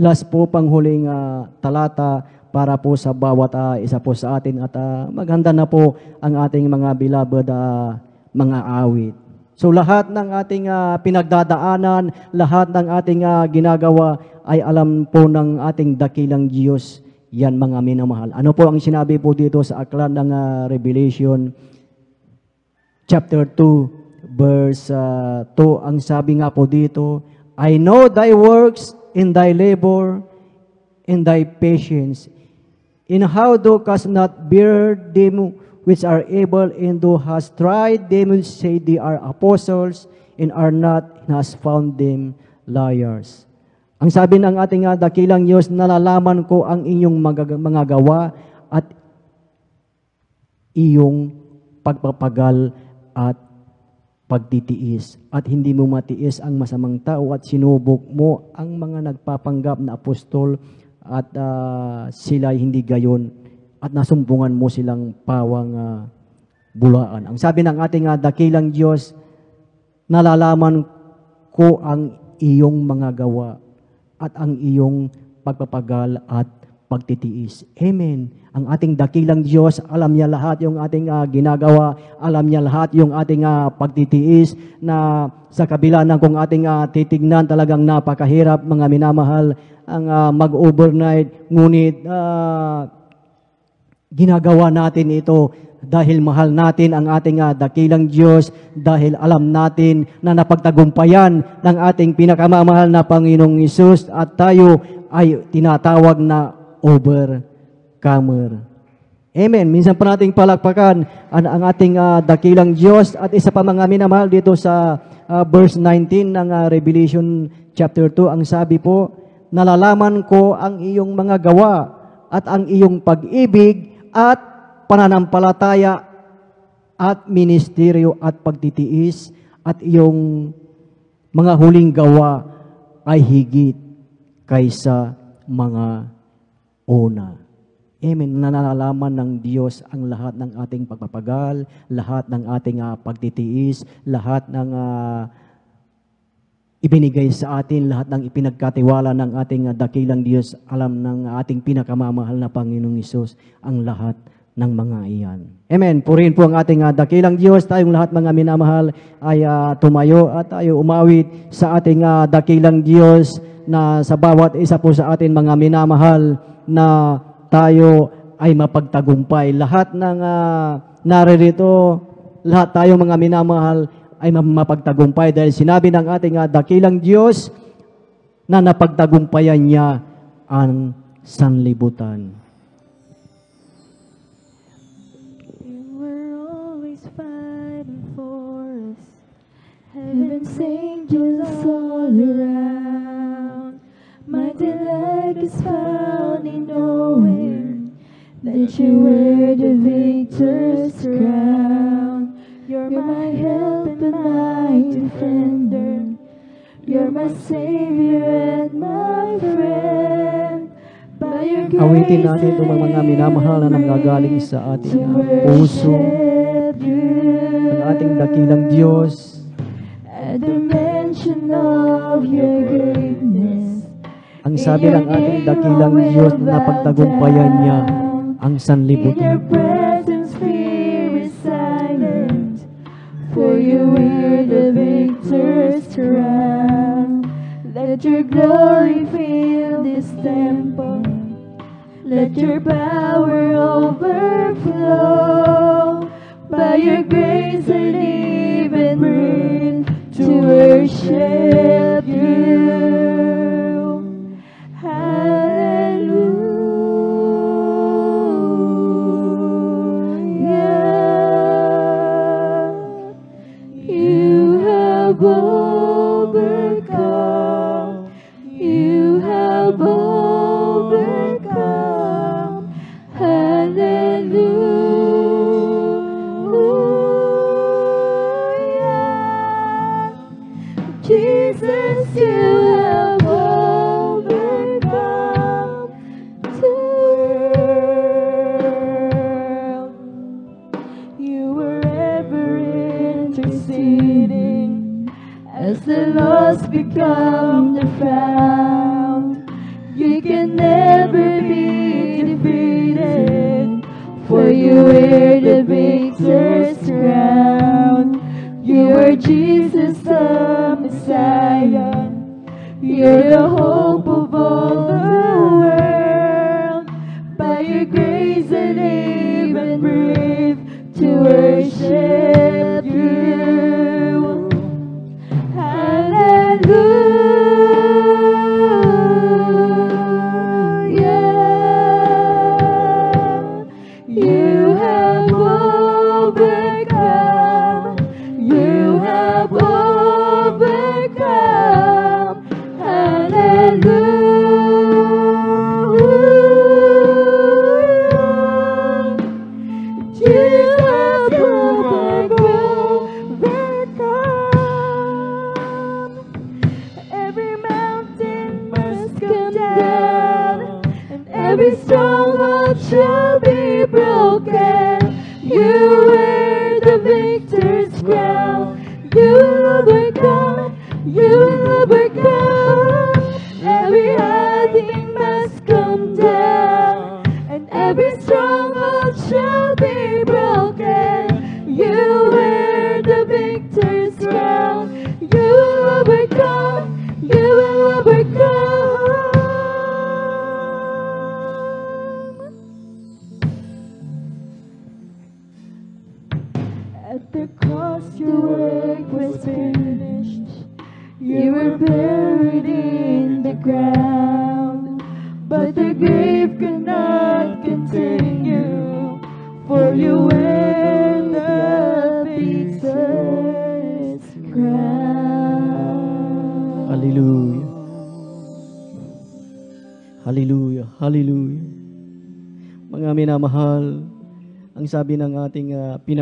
Speaker 1: last po panghuling uh, talata para po sa bawat uh, isa po sa atin at uh, maghanda na po ang ating mga beloved uh, mga awit. So lahat ng ating uh, pinagdadaanan, lahat ng ating uh, ginagawa ay alam po ng ating dakilang Diyos. Yan mga minamahal. Ano po ang sinabi po dito sa aklat ng uh, Revelation chapter 2 verse uh, 2 ang sabi nga po dito, I know thy works in thy labor, in thy patience, in how thou canst not bear them which are able, and thou hast tried them which say they are apostles, and are not, and hast found them liars. Ang sabi ng ating dakilang Diyos, nalalaman ko ang inyong mga gawa at iyong pagpapagal at pagtitiis at hindi mo matiis ang masamang tao at sinubok mo ang mga nagpapanggap na apostol at uh, ah, sila hindi gayon at nasumbungan mo silang pawang uh, bulaan. Ang sabi ng ating uh, dakilang Diyos, nalalaman ko ang iyong mga gawa at ang iyong pagpapagal at pagtitiis. Amen ang ating dakilang Diyos, alam niya lahat yung ating uh, ginagawa, alam niya lahat yung ating uh, pagtitiis na sa kabila ng kung ating uh, titignan talagang napakahirap mga minamahal ang uh, mag-overnight ngunit uh, ginagawa natin ito dahil mahal natin ang ating uh, dakilang Diyos, dahil alam natin na napagtagumpayan ng ating pinakamamahal na Panginoong Isus at tayo ay tinatawag na over camera. Amen. Minsan pa nating palakpakan ang, ang ating uh, dakilang Diyos at isa pa mga minamahal dito sa uh, verse 19 ng uh, Revelation chapter 2. Ang sabi po, nalalaman ko ang iyong mga gawa at ang iyong pag-ibig at pananampalataya at ministeryo at pagtitiis at iyong mga huling gawa ay higit kaysa mga una. Amen. Nanalaman ng Diyos ang lahat ng ating pagpapagal, lahat ng ating uh, pagtitiis, lahat ng uh, ibinigay sa atin, lahat ng ipinagkatiwala ng ating uh, dakilang Diyos, alam ng ating pinakamamahal na Panginoong Isus, ang lahat ng mga iyan. Amen. Purihin po ang ating uh, dakilang Diyos. Tayong lahat mga minamahal ay uh, tumayo at tayo umawit sa ating uh, dakilang Diyos na sa bawat isa po sa atin mga minamahal na tayo ay mapagtagumpay. Lahat ng uh, naririto, lahat tayo mga minamahal ay mapagtagumpay dahil sinabi ng ating uh, dakilang Diyos na napagtagumpayan niya ang sanlibutan.
Speaker 3: Heaven's angels all around. My delight is found in knowing that you wear the victor's crown. You're my help and my defender. You're my savior and my friend. Awitin
Speaker 1: natin itong mga minamahal na nanggagaling sa ating puso
Speaker 3: ng ating dakilang
Speaker 1: Diyos.
Speaker 3: At the mention of your greatness
Speaker 1: ang sabi ng ating dakilang Diyos na napagtagumpayan niya ang sanlibutan.
Speaker 3: For you wear the victor's crown. Let your glory fill this temple. Let your power overflow. By your grace I live and to worship you. become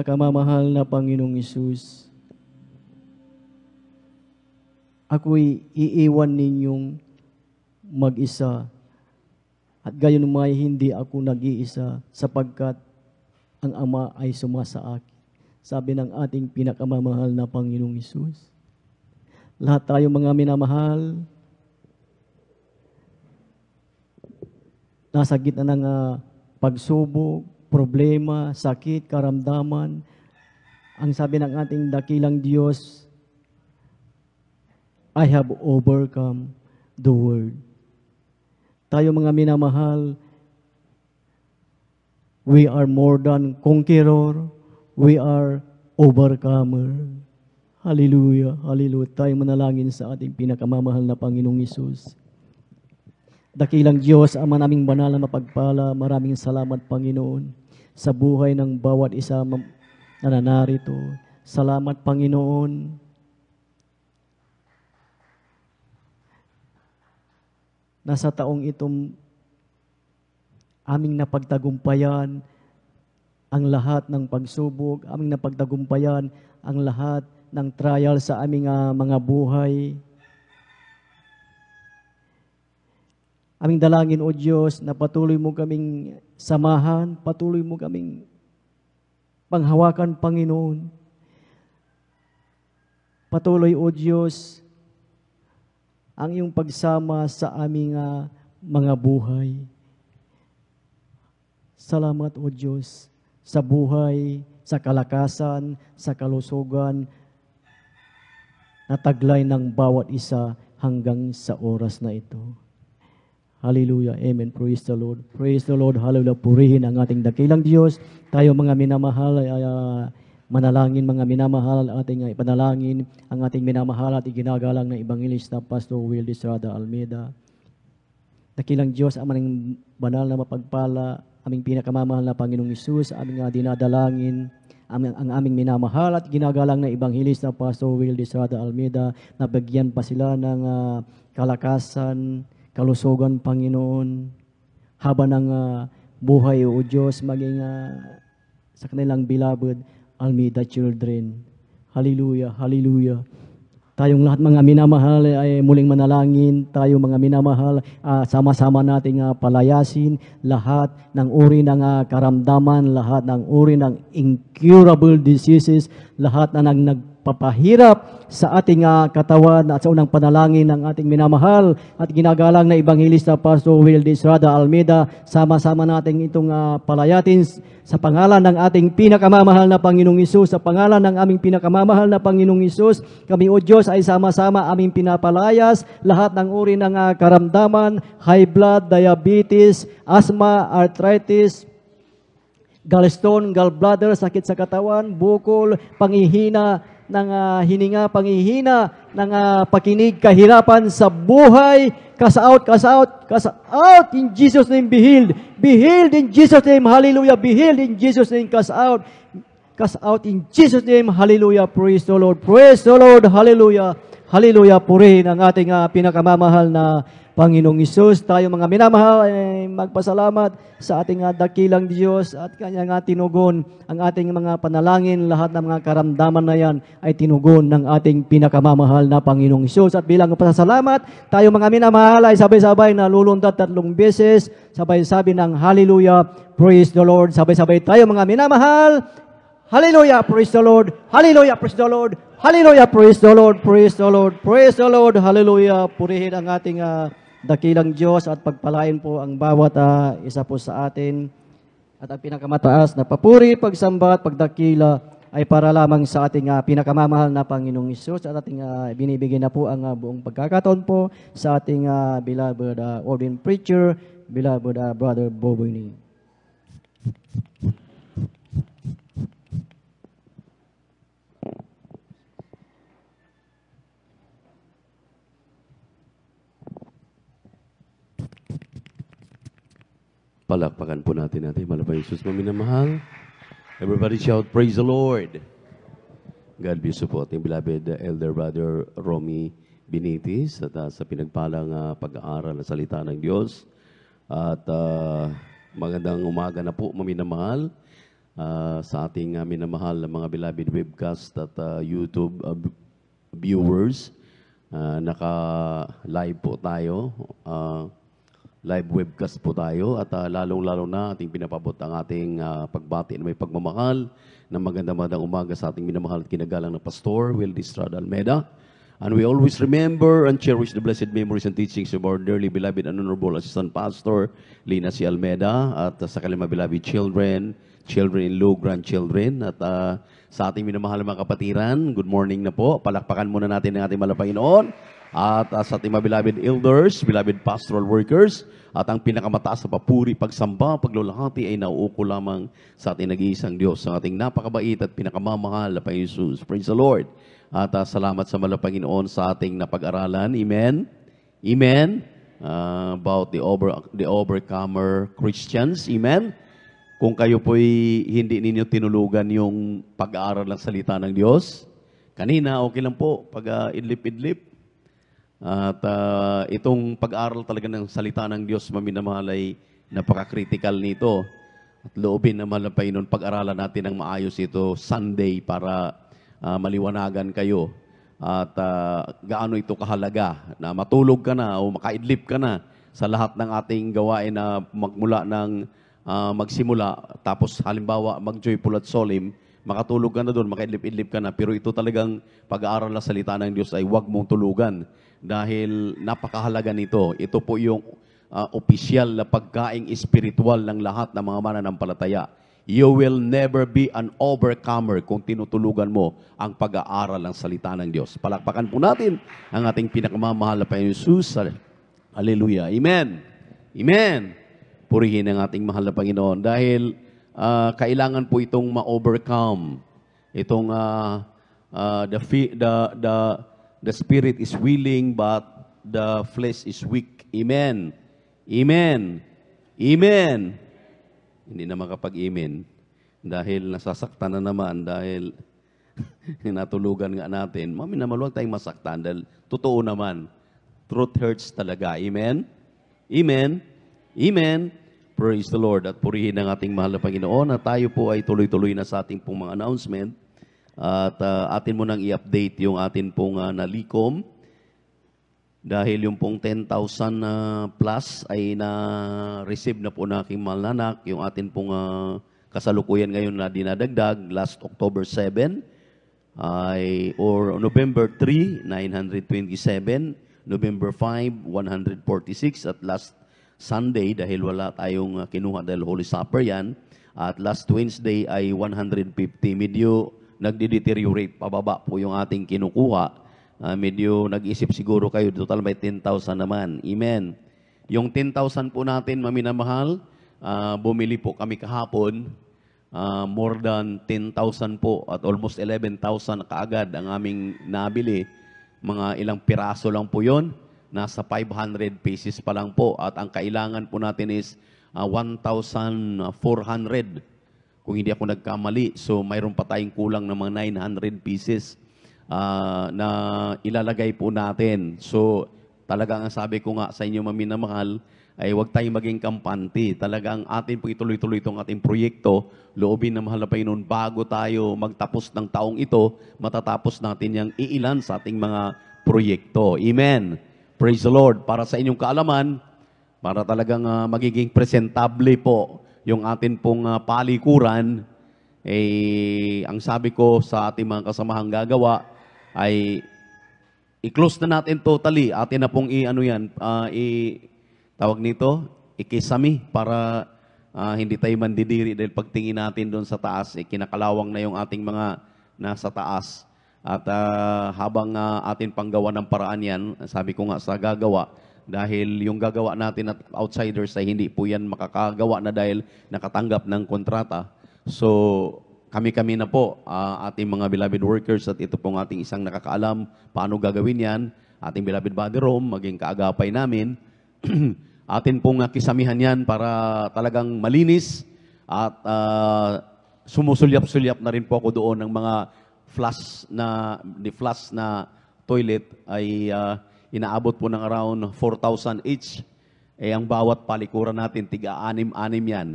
Speaker 1: Nakamamahal na Panginoong Isus, ako'y iiwan ninyong mag-isa at gayon may hindi ako nag-iisa sapagkat ang Ama ay suma sa akin. Sabi ng ating pinakamamahal na Panginoong Isus. Lahat tayo mga minamahal, nasa gitna ng uh, pagsubok, problema, sakit, karamdaman. Ang sabi ng ating dakilang Diyos, I have overcome the world. Tayo mga minamahal, we are more than conqueror, we are overcomer. Hallelujah, hallelujah. Tayo manalangin sa ating pinakamamahal na Panginoong Isus. Dakilang Diyos, Ama naming banal na mapagpala, maraming salamat, Panginoon, sa buhay ng bawat isa na nanarito. Salamat, Panginoon. Nasa taong itong aming napagtagumpayan ang lahat ng pagsubok, aming napagtagumpayan ang lahat ng trial sa aming uh, mga buhay. Aming dalangin, O Diyos, na patuloy mo kaming samahan, patuloy mo kaming panghawakan, Panginoon. Patuloy, O Diyos, ang iyong pagsama sa aming uh, mga buhay. Salamat, O Diyos, sa buhay, sa kalakasan, sa kalusugan, na taglay ng bawat isa hanggang sa oras na ito. Hallelujah. Amen. Praise the Lord. Praise the Lord. Hallelujah. Purihin ang ating dakilang Diyos. Tayo mga minamahal, uh, manalangin mga minamahal, ating uh, ipanalangin ang ating minamahal at iginagalang na Evangelista Pastor Will Distrada Almeida. Dakilang Diyos, amang banal na mapagpala, aming pinakamamahal na Panginoong Isus, aming uh, dinadalangin, aming, ang aming minamahal at ginagalang na Evangelista Pastor Will Distrada Almeida, nabagyan pa sila ng uh, kalakasan, kalusugan, Panginoon, habang ng uh, ah, buhay, O Diyos, maging uh, sa kanilang bilabod, Almeida children. Hallelujah, hallelujah. Tayong lahat mga minamahal ay muling manalangin. Tayo mga minamahal, uh, sama-sama nating uh, palayasin lahat ng uri ng uh, karamdaman, lahat ng uri ng incurable diseases, lahat na nag pagpapahirap sa ating uh, katawan at sa unang panalangin ng ating minamahal at ginagalang na Ebanghilista Pastor Will Disrada Almeida. Sama-sama natin itong uh, palayatin sa pangalan ng ating pinakamamahal na Panginoong Isus, sa pangalan ng aming pinakamamahal na Panginoong Isus. Kami o Diyos ay sama-sama aming pinapalayas lahat ng uri ng uh, karamdaman, high blood, diabetes, asthma, arthritis, gallstone, gallbladder, sakit sa katawan, bukol, panghihina, ng uh, hininga, panghihina, ng uh, pakinig, kahirapan sa buhay. Cast out, cast out, cast out in Jesus' name, be healed. Be healed in Jesus' name, hallelujah. Be healed in Jesus' name, cast out. Cast out in Jesus' name, hallelujah. Praise the Lord, praise the Lord, hallelujah. Hallelujah, purihin ang ating uh, pinakamamahal na Panginoong Isus, tayo mga minamahal ay magpasalamat sa ating dakilang Diyos at kanya kanyang tinugon ang ating mga panalangin, lahat ng mga karamdaman na yan ay tinugon ng ating pinakamamahal na Panginoong Isus. At bilang pasasalamat, tayo mga minamahal ay sabay-sabay nalulundat tatlong beses, sabay-sabi ng Hallelujah, Praise the Lord, sabay-sabay tayo mga minamahal, Hallelujah, praise the Lord. Hallelujah, praise the Lord. Hallelujah, praise the Lord. Praise the Lord. Praise the Lord. Hallelujah. Purihin ang ating uh, dakilang Diyos at pagpalain po ang bawat uh, isa po sa atin. At ang pinakamataas na papuri, pagsamba at pagdakila ay para lamang sa ating uh, pinakamamahal na Panginoong Isus at ating uh, binibigyan na po ang uh, buong pagkakataon po sa ating uh, beloved uh, ordained preacher, beloved uh, brother Boboini.
Speaker 4: Palakpakan po natin natin. Malapay Jesus, maminamahal. Everybody shout, praise the Lord. God be supporting. po ating beloved elder brother Romy Binitis at uh, sa pinagpalang uh, pag-aaral ng salita ng Diyos. At uh, magandang umaga na po, maminamahal. Uh, sa ating uh, minamahal na mga beloved webcast at uh, YouTube uh, viewers, uh, naka-live po tayo. Uh, live webcast po tayo at uh, lalong-lalo na ating pinapabot ang ating uh, pagbati na may pagmamahal ng magandang-magandang umaga sa ating minamahal at kinagalang na pastor, Will Distrada Almeda. And we always remember and cherish the blessed memories and teachings of our dearly beloved and honorable assistant pastor, Lina C. Almeda, at uh, sa kanilang mabilabid children, children-in-law, grandchildren, at uh, sa ating minamahal mga kapatiran, good morning na po. Palakpakan muna natin ang ating malapainon at uh, sa ating mga elders, bilabid pastoral workers, at ang pinakamataas na papuri, pagsamba, paglulahati ay nauuko lamang sa ating nag-iisang Diyos, sa ating napakabait at pinakamamahal na Panginoon. Praise the Lord. At uh, salamat sa malapanginoon sa ating napag-aralan. Amen? Amen? Uh, about the, over, the overcomer Christians. Amen? Kung kayo po'y hindi ninyo tinulugan yung pag-aaral ng salita ng Diyos, kanina okay lang po, pag uh, idlip-idlip, at uh, itong pag-aaral talaga ng salita ng Diyos, maminamahal ay napaka-critical nito. At loobin na ng Panginoon, pag-aralan natin ng maayos ito Sunday para uh, maliwanagan kayo. At uh, gaano ito kahalaga na matulog ka na o makaidlip ka na sa lahat ng ating gawain na magmula ng uh, magsimula. Tapos halimbawa mag-joyful at solemn, makatulog ka na doon, makaidlip-idlip ka na. Pero ito talagang pag-aaral na salita ng Diyos ay huwag mong tulugan dahil napakahalaga nito. Ito po yung uh, opisyal na pagkaing espiritual ng lahat ng mga mananampalataya. You will never be an overcomer kung tinutulugan mo ang pag-aaral ng salita ng Diyos. Palakpakan po natin ang ating pinakamamahal na Panginoon Hallelujah. Amen. Amen. Purihin ang ating mahal na Panginoon dahil uh, kailangan po itong ma-overcome itong uh, uh, the, the the the spirit is willing but the flesh is weak. Amen. Amen. Amen. Hindi na makapag-amen dahil nasasaktan na naman dahil natulugan nga natin. Mami na maluwag tayong masaktan dahil totoo naman. Truth hurts talaga. Amen? Amen? Amen? Praise the Lord at purihin ang ating mahal na Panginoon na tayo po ay tuloy-tuloy na sa ating pong mga announcement. At uh, atin mo nang i-update yung atin pong uh, nalikom dahil yung pong 10,000 uh, ah, plus ay na-receive na po na aking malanak. Yung atin pong uh, kasalukuyan ngayon na dinadagdag last October 7 ay or November 3, 927, November 5, 146 at last Sunday dahil wala tayong kinuha dahil Holy Supper yan at last Wednesday ay 150 medyo nagdi-deteriorate pababa po yung ating kinukuha. Uh, medyo nag-isip siguro kayo, total may 10,000 naman. Amen. Yung 10,000 po natin, maminamahal, uh, ah, bumili po kami kahapon, uh, more than 10,000 po at almost 11,000 kaagad ang aming nabili. Mga ilang piraso lang po yon nasa 500 pieces pa lang po. At ang kailangan po natin is uh, 1,400 kung hindi ako nagkamali. So mayroon pa tayong kulang ng mga 900 pieces uh, na ilalagay po natin. So talagang ang sabi ko nga sa inyo na maminamahal, ay huwag tayong maging kampante. Talagang atin pong ituloy-tuloy itong ating proyekto, loobin na mahal na Panginoon bago tayo magtapos ng taong ito, matatapos natin yung iilan sa ating mga proyekto. Amen. Praise the Lord. Para sa inyong kaalaman, para talagang uh, magiging presentable po yung atin pong uh, palikuran, eh, ang sabi ko sa ating mga kasamahang gagawa ay i-close na natin totally. Atin na pong i-ano yan, uh, i- tawag nito, ikisami para uh, hindi tayo mandidiri dahil pagtingin natin doon sa taas, eh, kinakalawang na yung ating mga nasa taas. At uh, habang uh, atin panggawa ng paraan yan, sabi ko nga sa gagawa, dahil yung gagawa natin at outsiders ay hindi po yan makakagawa na dahil nakatanggap ng kontrata. So, kami-kami na po, uh, ating mga beloved workers at ito pong ating isang nakakaalam paano gagawin yan. Ating beloved body room, maging kaagapay namin. atin pong kisamihan yan para talagang malinis at uh, sumusulyap-sulyap na rin po ako doon ng mga flush na, the flush na toilet ay uh, inaabot po ng around 4,000 each. Eh, ang bawat palikuran natin, tiga-anim-anim yan.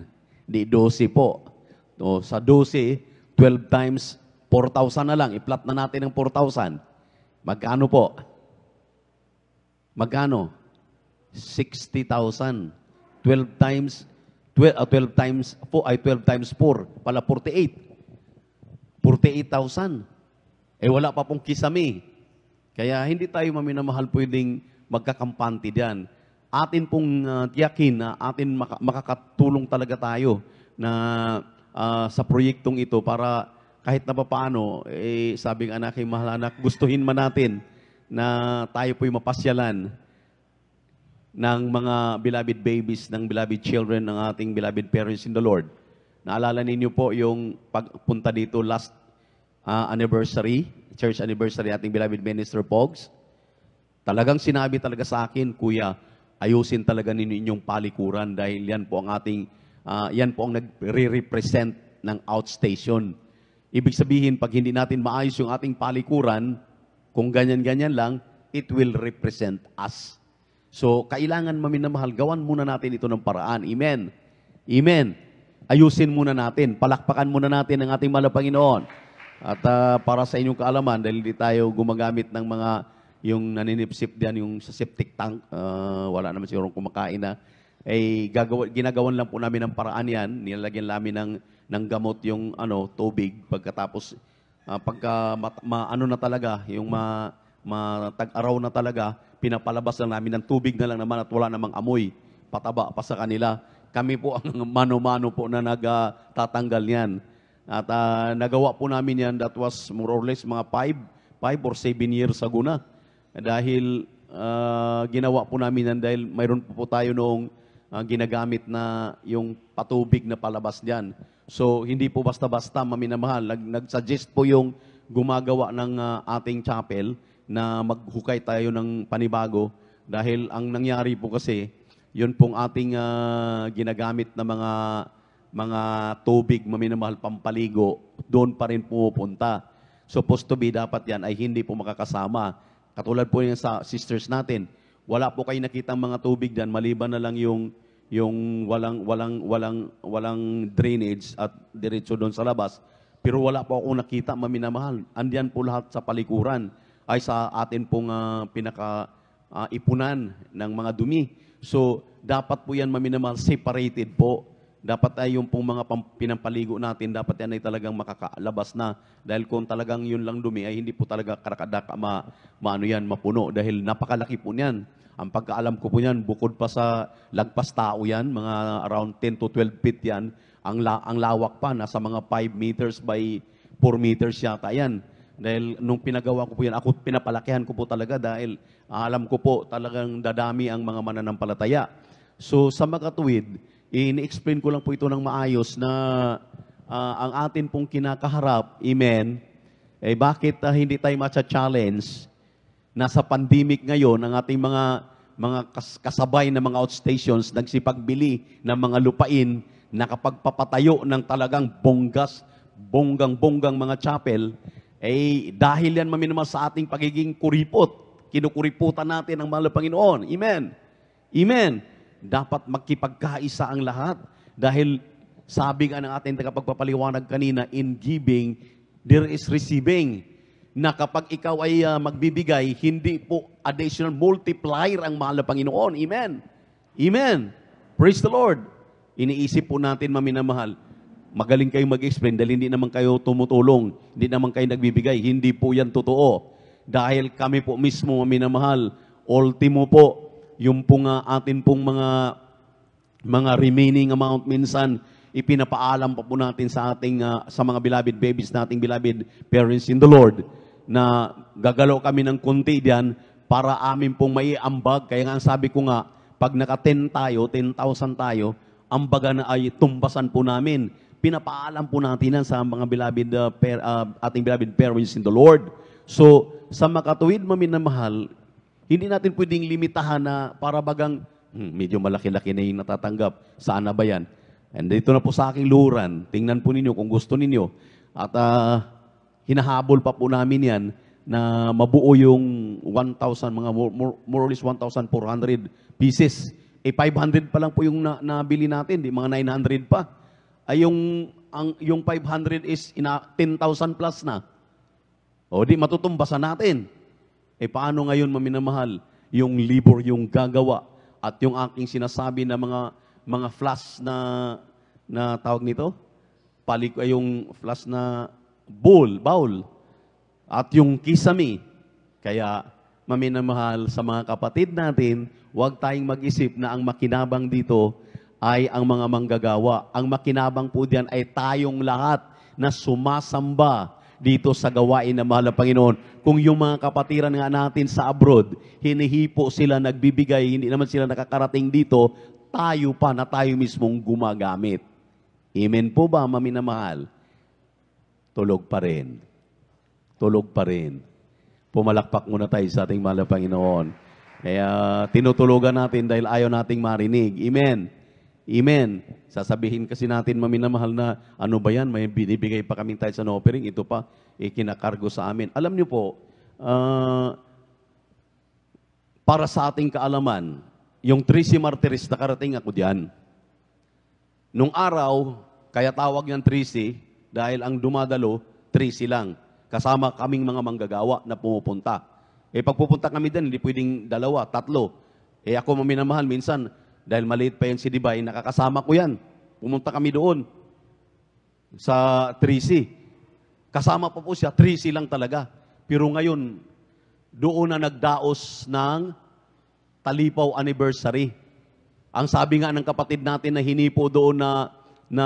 Speaker 4: Di 12 po. O, sa 12, 12 times 4,000 na lang. Iplat na natin ng 4,000. Magkano po? Magkano? 60,000. 12 times 12, uh, 12 times 4 ay 12 times 4 pala 48. 48,000. Eh wala pa pong kisame. Kaya hindi tayo maminamahal pwedeng magkakampante diyan. Atin pong uh, tiyakin na atin maka- makakatulong talaga tayo na uh, sa proyektong ito para kahit na papaano, eh, sabing anak, eh, mahal anak, gustuhin man natin na tayo po'y mapasyalan ng mga beloved babies, ng beloved children, ng ating beloved parents in the Lord. Naalala ninyo po yung pagpunta dito last uh, anniversary, church anniversary ating beloved minister Pogs. Talagang sinabi talaga sa akin, Kuya, ayusin talaga ninyo inyong palikuran dahil yan po ang ating, uh, yan po ang nagre-represent ng outstation. Ibig sabihin, pag hindi natin maayos yung ating palikuran, kung ganyan-ganyan lang, it will represent us. So, kailangan maminamahal, gawan muna natin ito ng paraan. Amen. Amen. Ayusin muna natin, palakpakan muna natin ang ating malapanginoon. Panginoon. At uh, para sa inyong kaalaman, dahil hindi tayo gumagamit ng mga yung naninipsip diyan, yung sa septic tank, uh, wala naman siguro kumakain na, ay eh, gagawa, ginagawan lang po namin ng paraan yan. Nilalagyan namin ng, ng gamot yung ano, tubig pagkatapos uh, pagka ma, ma, ano na talaga, yung ma, matag-araw na talaga, pinapalabas lang namin ng tubig na lang naman at wala namang amoy. Pataba pa sa kanila. Kami po ang mano-mano po na nagtatanggal uh, yan. At uh, nagawa po namin yan, that was more or less mga 5, 5 or 7 years ago na. Dahil uh, ginawa po namin yan dahil mayroon po po tayo noong uh, ginagamit na yung patubig na palabas diyan. So hindi po basta-basta maminamahal. Nag nag-suggest po yung gumagawa ng uh, ating chapel na maghukay tayo ng panibago dahil ang nangyari po kasi yun pong ating uh, ginagamit na mga mga tubig, maminamahal pampaligo, doon pa rin pumupunta. Supposed to be dapat yan ay hindi po makakasama. Katulad po yung sa sisters natin, wala po kayo nakitang mga tubig diyan maliban na lang yung yung walang walang walang walang drainage at diretso doon sa labas. Pero wala po akong nakita maminamahal. Andiyan po lahat sa palikuran ay sa atin pong uh, pinaka uh, ipunan ng mga dumi. So dapat po yan maminamahal separated po dapat ay yung pong mga pinampaligo natin, dapat yan ay talagang makakalabas na. Dahil kung talagang yun lang dumi, ay hindi po talaga karakadaka ma, maano yan, mapuno. Dahil napakalaki po niyan. Ang pagkaalam ko po niyan, bukod pa sa lagpas tao yan, mga around 10 to 12 feet yan, ang, la, ang lawak pa, nasa mga 5 meters by 4 meters yata yan. Dahil nung pinagawa ko po yan, ako pinapalakihan ko po talaga dahil alam ko po talagang dadami ang mga mananampalataya. So sa makatuwid, In-explain ko lang po ito ng maayos na uh, ang atin pong kinakaharap, amen, eh bakit uh, hindi tayo matcha-challenge na sa pandemic ngayon, ang ating mga mga kasabay na mga outstations nagsipagbili ng mga lupain na nakapagpapatayo ng talagang bonggas, bonggang-bonggang mga chapel, eh dahil yan maminama sa ating pagiging kuripot, kinukuriputan natin ang mahal Panginoon. Amen. Amen dapat magkipagkaisa ang lahat. Dahil sabi nga ng ating tagapagpapaliwanag kanina, in giving, there is receiving. Na kapag ikaw ay uh, magbibigay, hindi po additional multiplier ang mahal na Panginoon. Amen. Amen. Praise the Lord. Iniisip po natin, maminamahal, magaling kayong mag-explain dahil hindi naman kayo tumutulong, hindi naman kayo nagbibigay. Hindi po yan totoo. Dahil kami po mismo, maminamahal, ultimo po, yung pong uh, atin pong mga mga remaining amount minsan ipinapaalam pa po natin sa ating uh, sa mga beloved babies nating beloved parents in the Lord na gagalo kami ng konti diyan para amin pong maiambag. Kaya nga sabi ko nga, pag naka-10 tayo, 10,000 tayo, ambaga na ay tumbasan po namin. Pinapaalam po natin yan sa mga beloved, uh, per, uh, ating beloved parents in the Lord. So, sa makatuwid mamin na mahal, hindi natin pwedeng limitahan na para bagang hmm, medyo malaki-laki na yung natatanggap. Sana ba yan? And dito na po sa aking luran, tingnan po ninyo kung gusto ninyo. At uh, hinahabol pa po namin yan na mabuo yung 1,000, mga more, more or less 1,400 pieces. Eh 500 pa lang po yung na, nabili natin, di mga 900 pa. Ay yung ang yung 500 is ina 10,000 plus na. O di matutumbasan natin. Eh paano ngayon, maminamahal, yung libor yung gagawa at yung aking sinasabi na mga mga flash na na tawag nito? Palik ay yung flash na bowl, bowl. At yung kisame. Kaya maminamahal sa mga kapatid natin, huwag tayong mag-isip na ang makinabang dito ay ang mga manggagawa. Ang makinabang po diyan ay tayong lahat na sumasamba dito sa gawain ng mahal na Panginoon. Kung yung mga kapatiran nga natin sa abroad, hinihipo sila, nagbibigay, hindi naman sila nakakarating dito, tayo pa na tayo mismong gumagamit. Amen po ba, maminamahal? Tulog pa rin. Tulog pa rin. Pumalakpak muna tayo sa ating mahal na Panginoon. Kaya tinutulugan natin dahil ayaw nating marinig. Amen. Amen. Sasabihin kasi natin, maminamahal na, ano ba yan, may binibigay pa kaming tayo sa offering, ito pa, ikinakargo eh, sa amin. Alam niyo po, uh, para sa ating kaalaman, yung Trisi Martiris, nakarating ako diyan. Nung araw, kaya tawag niyang Trisi, dahil ang dumadalo, Trisi lang. Kasama kaming mga manggagawa na pumupunta. Eh pagpupunta kami din, hindi pwedeng dalawa, tatlo. Eh ako maminamahal, minsan dahil maliit pa yun si Dibay, nakakasama ko yan. Pumunta kami doon sa 3C. Kasama pa po siya, 3C lang talaga. Pero ngayon, doon na nagdaos ng Talipaw Anniversary. Ang sabi nga ng kapatid natin na hinipo doon na, na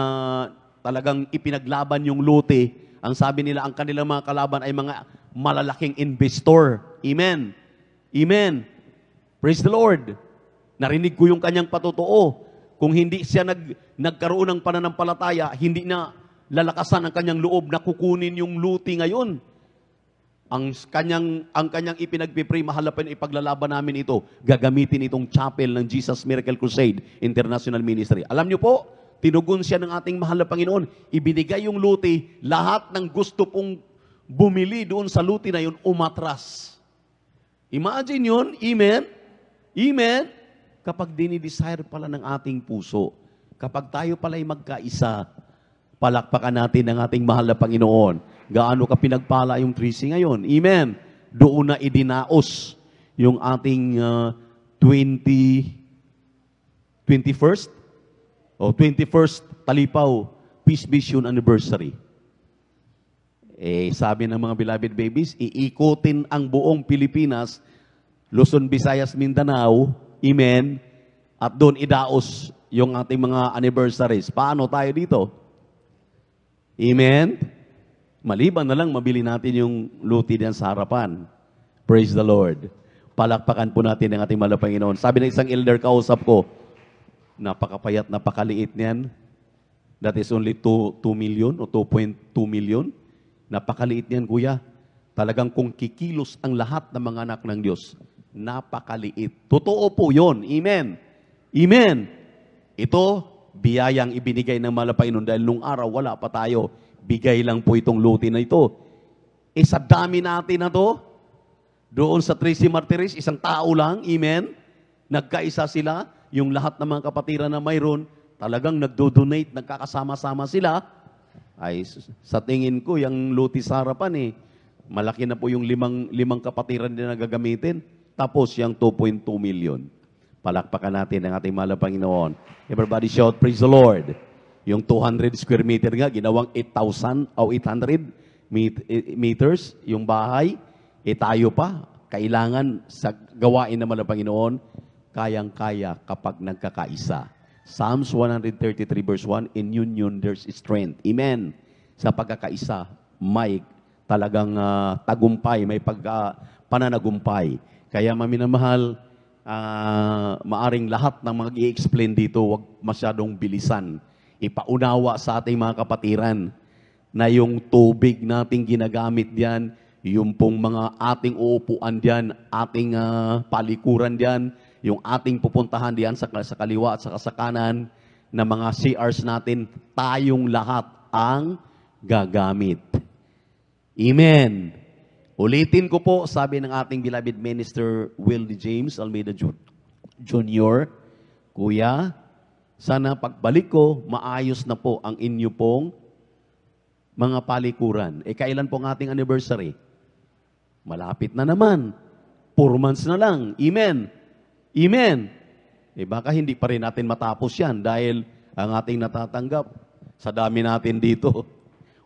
Speaker 4: talagang ipinaglaban yung lote, ang sabi nila, ang kanilang mga kalaban ay mga malalaking investor. Amen. Amen. Praise the Lord. Narinig ko yung kanyang patotoo. Kung hindi siya nag, nagkaroon ng pananampalataya, hindi na lalakasan ang kanyang loob na kukunin yung luti ngayon. Ang kanyang, ang kanyang ipinagpipray, mahalapin ipaglalaban namin ito. Gagamitin itong chapel ng Jesus Miracle Crusade International Ministry. Alam niyo po, tinugon siya ng ating mahal na Panginoon. Ibinigay yung luti, lahat ng gusto pong bumili doon sa luti na yun, umatras. Imagine yun, amen? Amen? kapag dinidesire pala ng ating puso, kapag tayo pala'y magkaisa, palakpakan natin ang ating mahal na Panginoon. Gaano ka pinagpala yung tracing ngayon. Amen. Doon na idinaos yung ating uh, 20, 21st o 21st Talipaw Peace Vision Anniversary. Eh, sabi ng mga beloved babies, iikutin ang buong Pilipinas, Luzon, Visayas, Mindanao, Amen? At doon idaos yung ating mga anniversaries. Paano tayo dito? Amen? Maliban na lang, mabili natin yung luti niyan sa harapan. Praise the Lord. Palakpakan po natin ang ating malapanginoon. Sabi ng isang elder kausap ko, napakapayat, napakaliit niyan. That is only 2, 2 million o 2.2 million. Napakaliit niyan, kuya. Talagang kung kikilos ang lahat ng mga anak ng Diyos, napakaliit. Totoo po yon. Amen. Amen. Ito, biyayang ibinigay ng Malapainon dahil nung araw wala pa tayo. Bigay lang po itong luti na ito. E sa dami natin na to, doon sa Tracy Martiris, isang tao lang, amen, nagkaisa sila, yung lahat ng mga kapatiran na mayroon, talagang nagdo-donate, nagkakasama-sama sila, ay sa tingin ko, yung luti sa harapan eh, malaki na po yung limang, limang kapatiran na nagagamitin. Tapos yung 2.2 million. Palakpakan natin ang ating mahal Panginoon. Everybody shout, praise the Lord. Yung 200 square meter nga, ginawang 8,000 o 800 eh, meters yung bahay. E tayo pa, kailangan sa gawain naman ng Panginoon, kayang-kaya kapag nagkakaisa. Psalms 133 verse 1, In union there's strength. Amen. Sa pagkakaisa, may talagang uh, tagumpay, may pag, uh, pananagumpay. Kaya maminamahal, uh, ah, maaring lahat ng mga i-explain dito, wag masyadong bilisan. Ipaunawa sa ating mga kapatiran na yung tubig nating ginagamit diyan, yung pong mga ating uupuan diyan, ating uh, palikuran diyan, yung ating pupuntahan diyan sa, sa kaliwa at sa, sa kanan na mga CRs natin, tayong lahat ang gagamit. Amen. Ulitin ko po, sabi ng ating beloved minister, Willie James Almeida Jr., Kuya, sana pagbalik ko, maayos na po ang inyo pong mga palikuran. E kailan po ang ating anniversary? Malapit na naman. Four months na lang. Amen. Amen. E baka hindi pa rin natin matapos yan dahil ang ating natatanggap sa dami natin dito,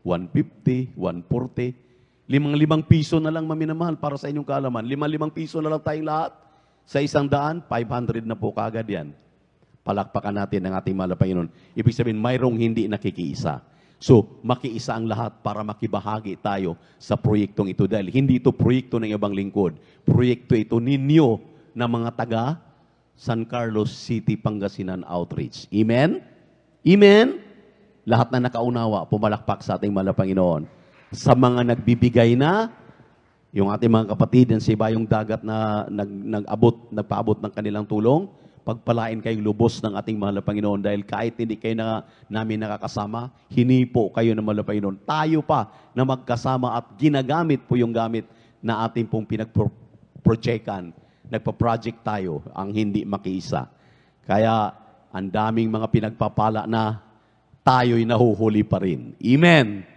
Speaker 4: 150, 140, Limang-limang piso na lang, maminamahal, para sa inyong kaalaman. Limang-limang piso na lang tayong lahat. Sa isang daan, 500 na po kagad yan. Palakpakan natin ang ating mahal na Panginoon. Ibig sabihin, mayroong hindi nakikiisa. So, makiisa ang lahat para makibahagi tayo sa proyektong ito. Dahil hindi ito proyekto ng ibang lingkod. Proyekto ito ninyo na mga taga San Carlos City, Pangasinan Outreach. Amen? Amen? Lahat na nakaunawa, pumalakpak sa ating mahal na Panginoon sa mga nagbibigay na yung ating mga kapatid yan sa iba yung dagat na nag, nag-abot, nagpaabot ng kanilang tulong, pagpalain kayong lubos ng ating mahal na Panginoon dahil kahit hindi kayo na, namin nakakasama, hinipo kayo ng mahal na Panginoon. Tayo pa na magkasama at ginagamit po yung gamit na ating pong pinagprojekan. Nagpa-project tayo ang hindi makiisa. Kaya ang daming mga pinagpapala na tayo'y nahuhuli pa rin. Amen.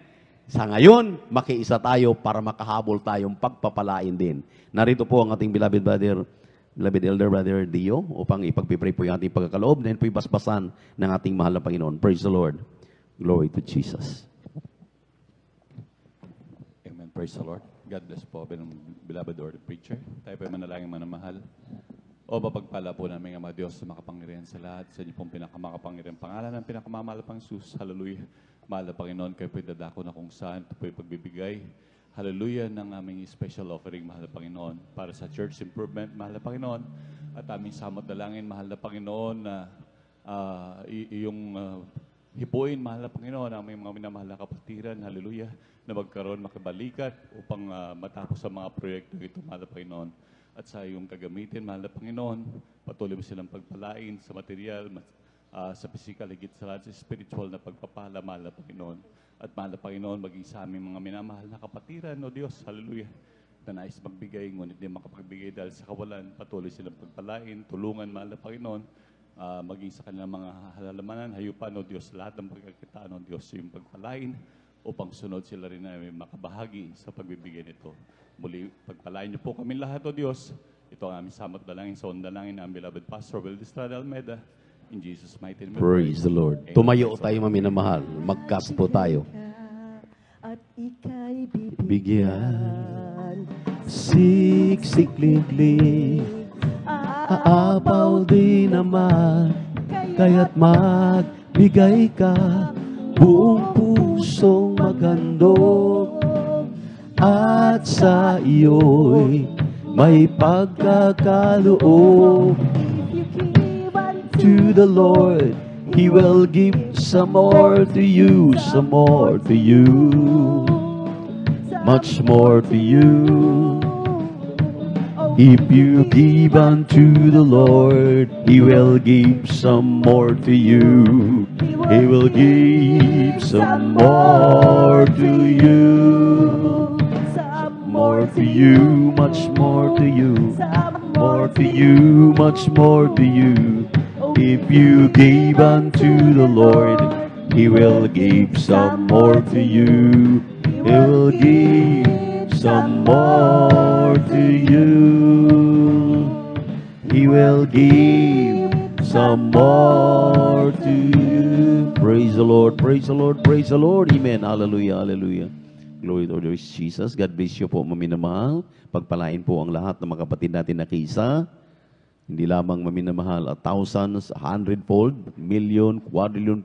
Speaker 4: Sa ngayon, makiisa tayo para makahabol tayong pagpapalain din. Narito po ang ating beloved brother, beloved elder brother Dio, upang ipagpipray po yung ating pagkakaloob na po ibasbasan ng ating mahal na Panginoon. Praise the Lord. Glory to Jesus.
Speaker 2: Amen. Praise the Lord. God bless po, beloved Lord preacher. Tayo po manalangin man mahal. O mapagpala po namin ang mga Diyos sa makapangyarihan sa lahat. Sa inyo pong pinakamakapangyarihan pangalan ng pinakamamahal pang Sus. Hallelujah. Mahal na Panginoon, kayo po'y dadako na kung saan ito po'y pagbibigay. Hallelujah ng aming special offering, mahal na Panginoon, para sa church improvement, mahal na Panginoon. At aming samot dalangin, mahal na Panginoon, na uh, iyong uh, hipuin, mahal na Panginoon, ang aming mga minamahal na kapatiran, hallelujah, na magkaroon, makibalikat upang uh, matapos ang mga proyekto ito, mahal na Panginoon. At sa iyong kagamitin, mahal na Panginoon, patuloy mo silang pagpalain sa material, uh, sa physical higit sa lahat, sa spiritual na pagpapala, mahal na Panginoon. At mahal na Panginoon, maging sa aming mga minamahal na kapatiran, O Diyos, hallelujah, na nais magbigay, ngunit di makapagbigay dahil sa kawalan, patuloy silang pagpalain, tulungan, mahal na Panginoon, uh, maging sa kanilang mga halamanan, hayupan, O Diyos, lahat ng pagkakitaan, O Diyos, yung pagpalain, upang sunod sila rin ay makabahagi sa pagbibigay nito. Muli, pagpalain niyo po kami lahat, O Diyos. Ito ang aming samat dalangin sa undalangin ng aming beloved Pastor Will Distrada Almeda In Jesus' mighty name. Praise the Lord. Amen. Tumayo tayo,
Speaker 4: maminamahal. Magkaspo tayo. At ika'y bibigyan. Siksikliklik. Aapaw din naman. Kaya't magbigay ka. Buong pusong magando. At sa iyo'y may pagkakaloob to the Lord, He will give some more to you, some more to you, much more to you. If you give unto the Lord, He will give some more to you. He will give some more to you.
Speaker 3: Some more to you, much more to you.
Speaker 4: More to you, much more to you. If you give unto the Lord, he will give some more to you. He will give some more to you. He will give some more to
Speaker 3: you.
Speaker 4: Praise the Lord, praise the Lord, praise the Lord. Amen. Hallelujah, hallelujah. Glory to Jesus. God bless you po, maminamahal. Pagpalain po ang lahat ng mga kapatid natin na kisa. Hindi lamang maminamahal at thousands, hundredfold, million, quadrillion,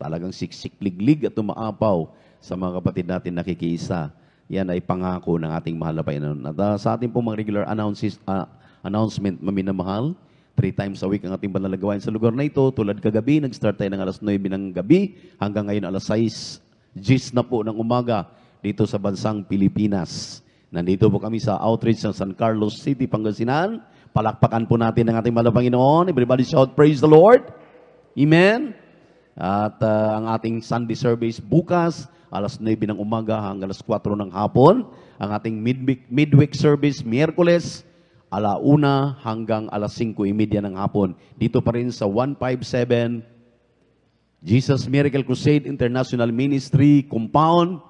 Speaker 4: talagang siksikliglig at umaapaw sa mga kapatid natin nakikiisa. Yan ay pangako ng ating mahal na Panginoon. At uh, sa ating pong mga regular announces, uh, announcement, maminamahal, three times a week ang ating banal sa lugar na ito. Tulad kagabi, nag-start tayo ng alas 9 ng gabi hanggang ngayon alas 6, gis na po ng umaga dito sa bansang Pilipinas. Nandito po kami sa outreach ng San Carlos City, Pangasinan Palakpakan po natin ang ating malapanginoon. Everybody shout, praise the Lord. Amen. At uh, ang ating Sunday service bukas, alas 9 ng umaga hanggang alas 4 ng hapon. Ang ating midweek, midweek service, Miyerkules, alauna hanggang alas 5.30 ng hapon. Dito pa rin sa 157 Jesus Miracle Crusade International Ministry Compound,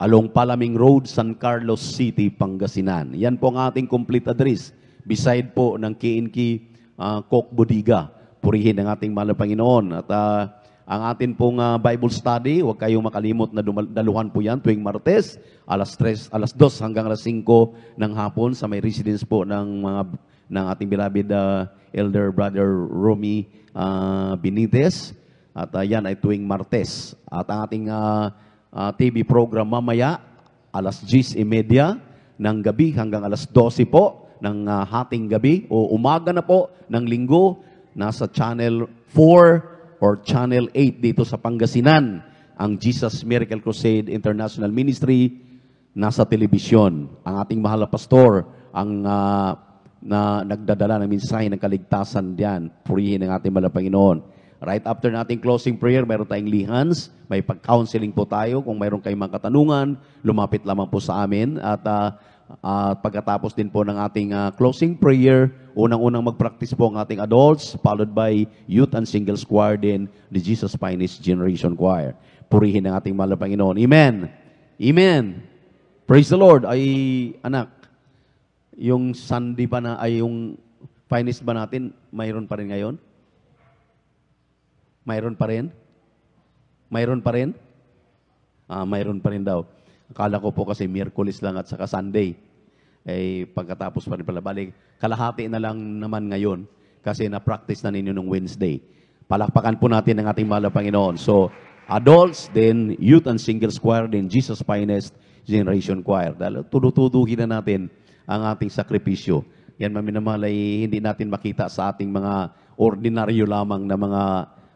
Speaker 4: along Palaming Road, San Carlos City, Pangasinan. Yan po ang ating complete address beside po ng KNK uh, ah, Coke Bodiga. Purihin ang ating mahal na Panginoon. At uh, ang atin pong uh, Bible study, huwag kayong makalimot na daluhan po yan tuwing Martes, alas 3, alas 2 hanggang alas 5 ng hapon sa may residence po ng mga ng ating beloved uh, elder brother Romy uh, Benitez. At uh, yan ay tuwing Martes. At ang ating uh, uh, TV program mamaya, alas 10.30 e ng gabi hanggang alas 12 po ng uh, hating gabi o umaga na po ng linggo, nasa Channel 4 or Channel 8 dito sa Pangasinan, ang Jesus Miracle Crusade International Ministry nasa telebisyon. Ang ating mahal na pastor, ang uh, na nagdadala ng mensahe ng kaligtasan diyan. Purihin ng ating mahal Panginoon. Right after nating closing prayer, meron tayong lihans, may pag-counseling po tayo. Kung mayroon kayong mga katanungan, lumapit lamang po sa amin. At uh, at uh, pagkatapos din po ng ating uh, closing prayer, unang-unang mag-practice po ang ating adults, followed by youth and singles choir din, the Jesus Finest Generation Choir. Purihin ang ating mahal na Panginoon. Amen! Amen! Praise the Lord! Ay, anak, yung Sunday pa na, ay yung finest ba natin, mayroon pa rin ngayon? Mayroon pa rin? Mayroon pa rin? Ah, mayroon pa rin daw. Akala ko po kasi Miyerkules lang at saka Sunday. Eh, pagkatapos pa rin pala. Balik, kalahati na lang naman ngayon kasi na-practice na ninyo nung Wednesday. Palakpakan po natin ang ating mahal na Panginoon. So, adults, then youth and singles choir, then Jesus Finest Generation Choir. Dahil tudutuduhin na natin ang ating sakripisyo. Yan, maminamal, ay hindi natin makita sa ating mga ordinaryo lamang na mga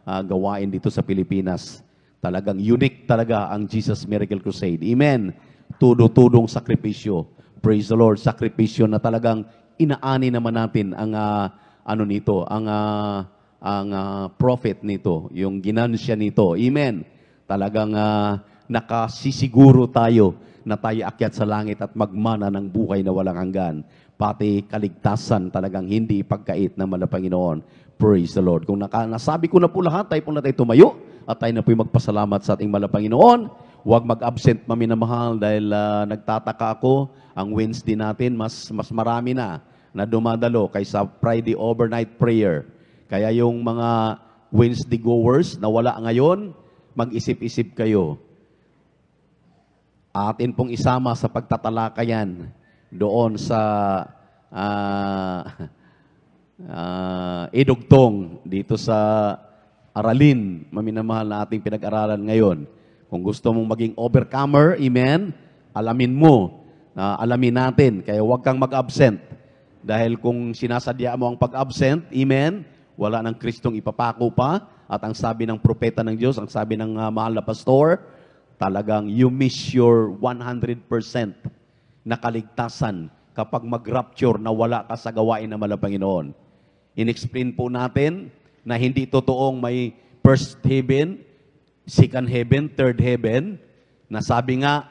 Speaker 4: uh, gawain dito sa Pilipinas. Talagang unique talaga ang Jesus Miracle Crusade. Amen. Tudo-tudong sakripisyo. Praise the Lord. Sakripisyo na talagang inaani naman natin ang uh, ano nito, ang uh, ang uh, prophet nito, yung ginansya nito. Amen. Talagang uh, nakasisiguro tayo na tayo akyat sa langit at magmana ng buhay na walang hanggan. Pati kaligtasan talagang hindi pagkait ng mala Panginoon. Praise the Lord. Kung naka, nasabi ko na po lahat, tayo po na tayo tumayo at tayo na po magpasalamat sa ating malapanginoon. Huwag mag-absent maminamahal dahil uh, nagtataka ako, ang Wednesday natin mas, mas marami na na dumadalo kaysa Friday overnight prayer. Kaya yung mga Wednesday goers na wala ngayon, mag-isip-isip kayo. Atin pong isama sa pagtatalakayan doon sa uh, uh, ah, edugtong dito sa aralin, maminamahal na ating pinag-aralan ngayon. Kung gusto mong maging overcomer, amen, alamin mo, uh, alamin natin, kaya huwag kang mag-absent. Dahil kung sinasadya mo ang pag-absent, amen, wala ng Kristong ipapako pa, at ang sabi ng propeta ng Diyos, ang sabi ng uh, mahal na pastor, talagang you miss your 100% na kaligtasan kapag mag-rapture na wala ka sa gawain ng Malapanginoon inexplain po natin na hindi totoong may first heaven, second heaven, third heaven, na sabi nga,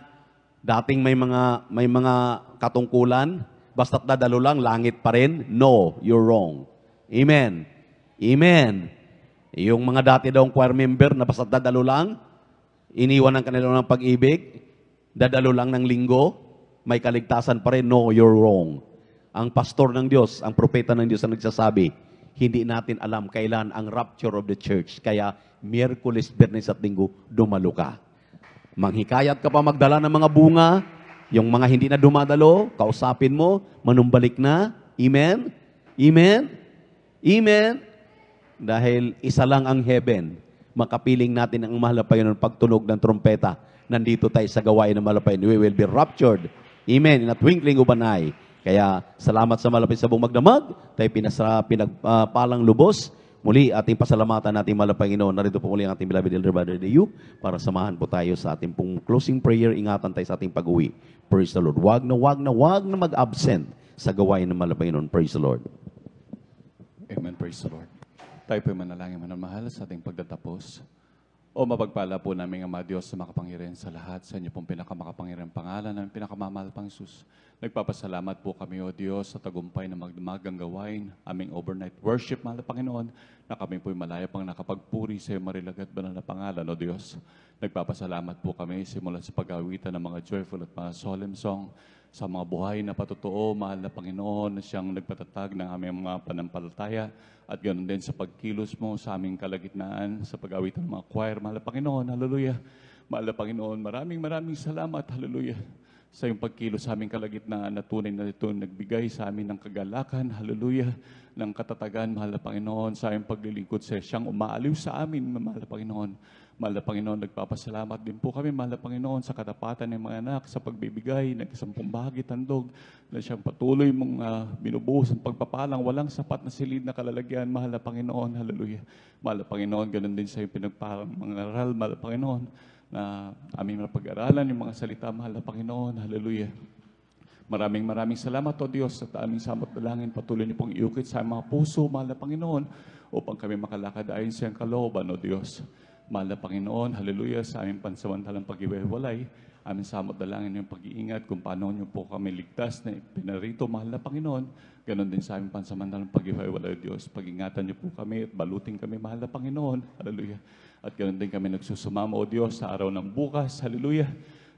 Speaker 4: dating may mga, may mga katungkulan, basta't dadalo lang, langit pa rin. No, you're wrong. Amen. Amen. Yung mga dati daw choir member na basta't dadalo lang, iniwan ang kanila ng pag-ibig, dadalo lang ng linggo, may kaligtasan pa rin. No, you're wrong ang pastor ng Diyos, ang propeta ng Diyos ang nagsasabi, hindi natin alam kailan ang rapture of the church. Kaya, Merkulis, Bernes at Linggo, dumalo ka. Manghikayat ka pa magdala ng mga bunga, yung mga hindi na dumadalo, kausapin mo, manumbalik na. Amen? Amen? Amen? Dahil isa lang ang heaven, makapiling natin ang mahalapayon ng pagtunog ng trompeta. Nandito tayo sa gawain ng malapayon. We will be raptured. Amen. In a twinkling of an eye. Kaya salamat sa malapit sa buong magdamag. Tayo pinasra, pinagpalang ah, uh, lubos. Muli, ating pasalamatan natin malang Panginoon. Narito po muli ang ating beloved elder brother Dayu para samahan po tayo sa ating pong closing prayer. Ingatan tayo sa ating pag-uwi. Praise the Lord. Wag na wag na wag na mag-absent sa gawain ng malang Panginoon. Praise the Lord.
Speaker 2: Amen. Praise the Lord. Tayo po yung manalangin mahal sa ating pagtatapos. O mapagpala po namin, mga Diyos, sa makapangyarihan sa lahat, sa inyo pong pinakamakapangyarihan pangalan ng pinakamamahal pang Isus. Nagpapasalamat po kami, O Diyos, sa tagumpay na magdamagang gawain, aming overnight worship, mahal na Panginoon, na kami po'y malaya pang nakapagpuri sa iyong marilagat ba na pangalan, O Diyos. Nagpapasalamat po kami simula sa pag-awitan ng mga joyful at mga solemn song sa mga buhay na patotoo, mahal na Panginoon, na siyang nagpatatag ng aming mga panampalataya at ganoon din sa pagkilos mo sa aming kalagitnaan, sa pag-awitan ng mga choir, mahal na Panginoon, hallelujah. Mahal na Panginoon, maraming maraming salamat, hallelujah sa iyong pagkilos sa aming kalagitnaan na tunay na ito nagbigay sa amin ng kagalakan, hallelujah, ng katatagan, mahal na Panginoon, sa iyong paglilingkod sa siyang umaaliw sa amin, mahal na Panginoon. Mahal na Panginoon, nagpapasalamat din po kami, mahal na Panginoon, sa katapatan ng mga anak, sa pagbibigay, ng isang bahagi tandog, na siyang patuloy mong uh, binubuhos ang pagpapalang, walang sapat na silid na kalalagyan, mahal na Panginoon, hallelujah. Mahal na Panginoon, ganun din sa iyong pinagparang mga aral, mahal na Panginoon na aming napag-aralan yung mga salita, mahal na Panginoon. Hallelujah. Maraming maraming salamat o Diyos sa aming samot na langin. Patuloy niyo pong iukit sa mga puso, mahal na Panginoon, upang kami makalakad ayon sa iyong kalooban o Diyos. Mahal na Panginoon, hallelujah, sa aming pansamantalang pag-iwiwalay, aming samot na langin yung pag-iingat kung paano niyo po kami ligtas na pinarito, mahal na Panginoon. Ganon din sa aming pansamantalang pag-iwiwalay, Diyos. Pag-ingatan niyo po kami at balutin kami, mahal na Panginoon. Hallelujah. At ganoon din kami nagsusumamo, O Diyos, sa araw ng bukas, hallelujah,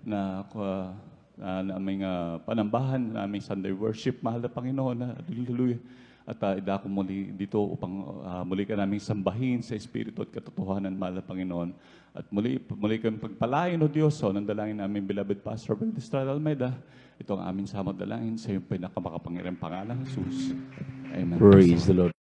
Speaker 2: na uh, na aming uh, panambahan, na aming Sunday worship, mahal na Panginoon, ah, hallelujah. At uh, idako muli dito upang uh, muli ka naming sambahin sa Espiritu at katotohanan, mahal na Panginoon. At muli, muli kami pagpalain, O Diyos, o, oh, so, nandalangin namin, beloved Pastor Bill Almeida, ito ang aming samot dalangin sa iyong pinakamakapangyarihan pangalan, Jesus.
Speaker 3: Amen. Praise the Lord.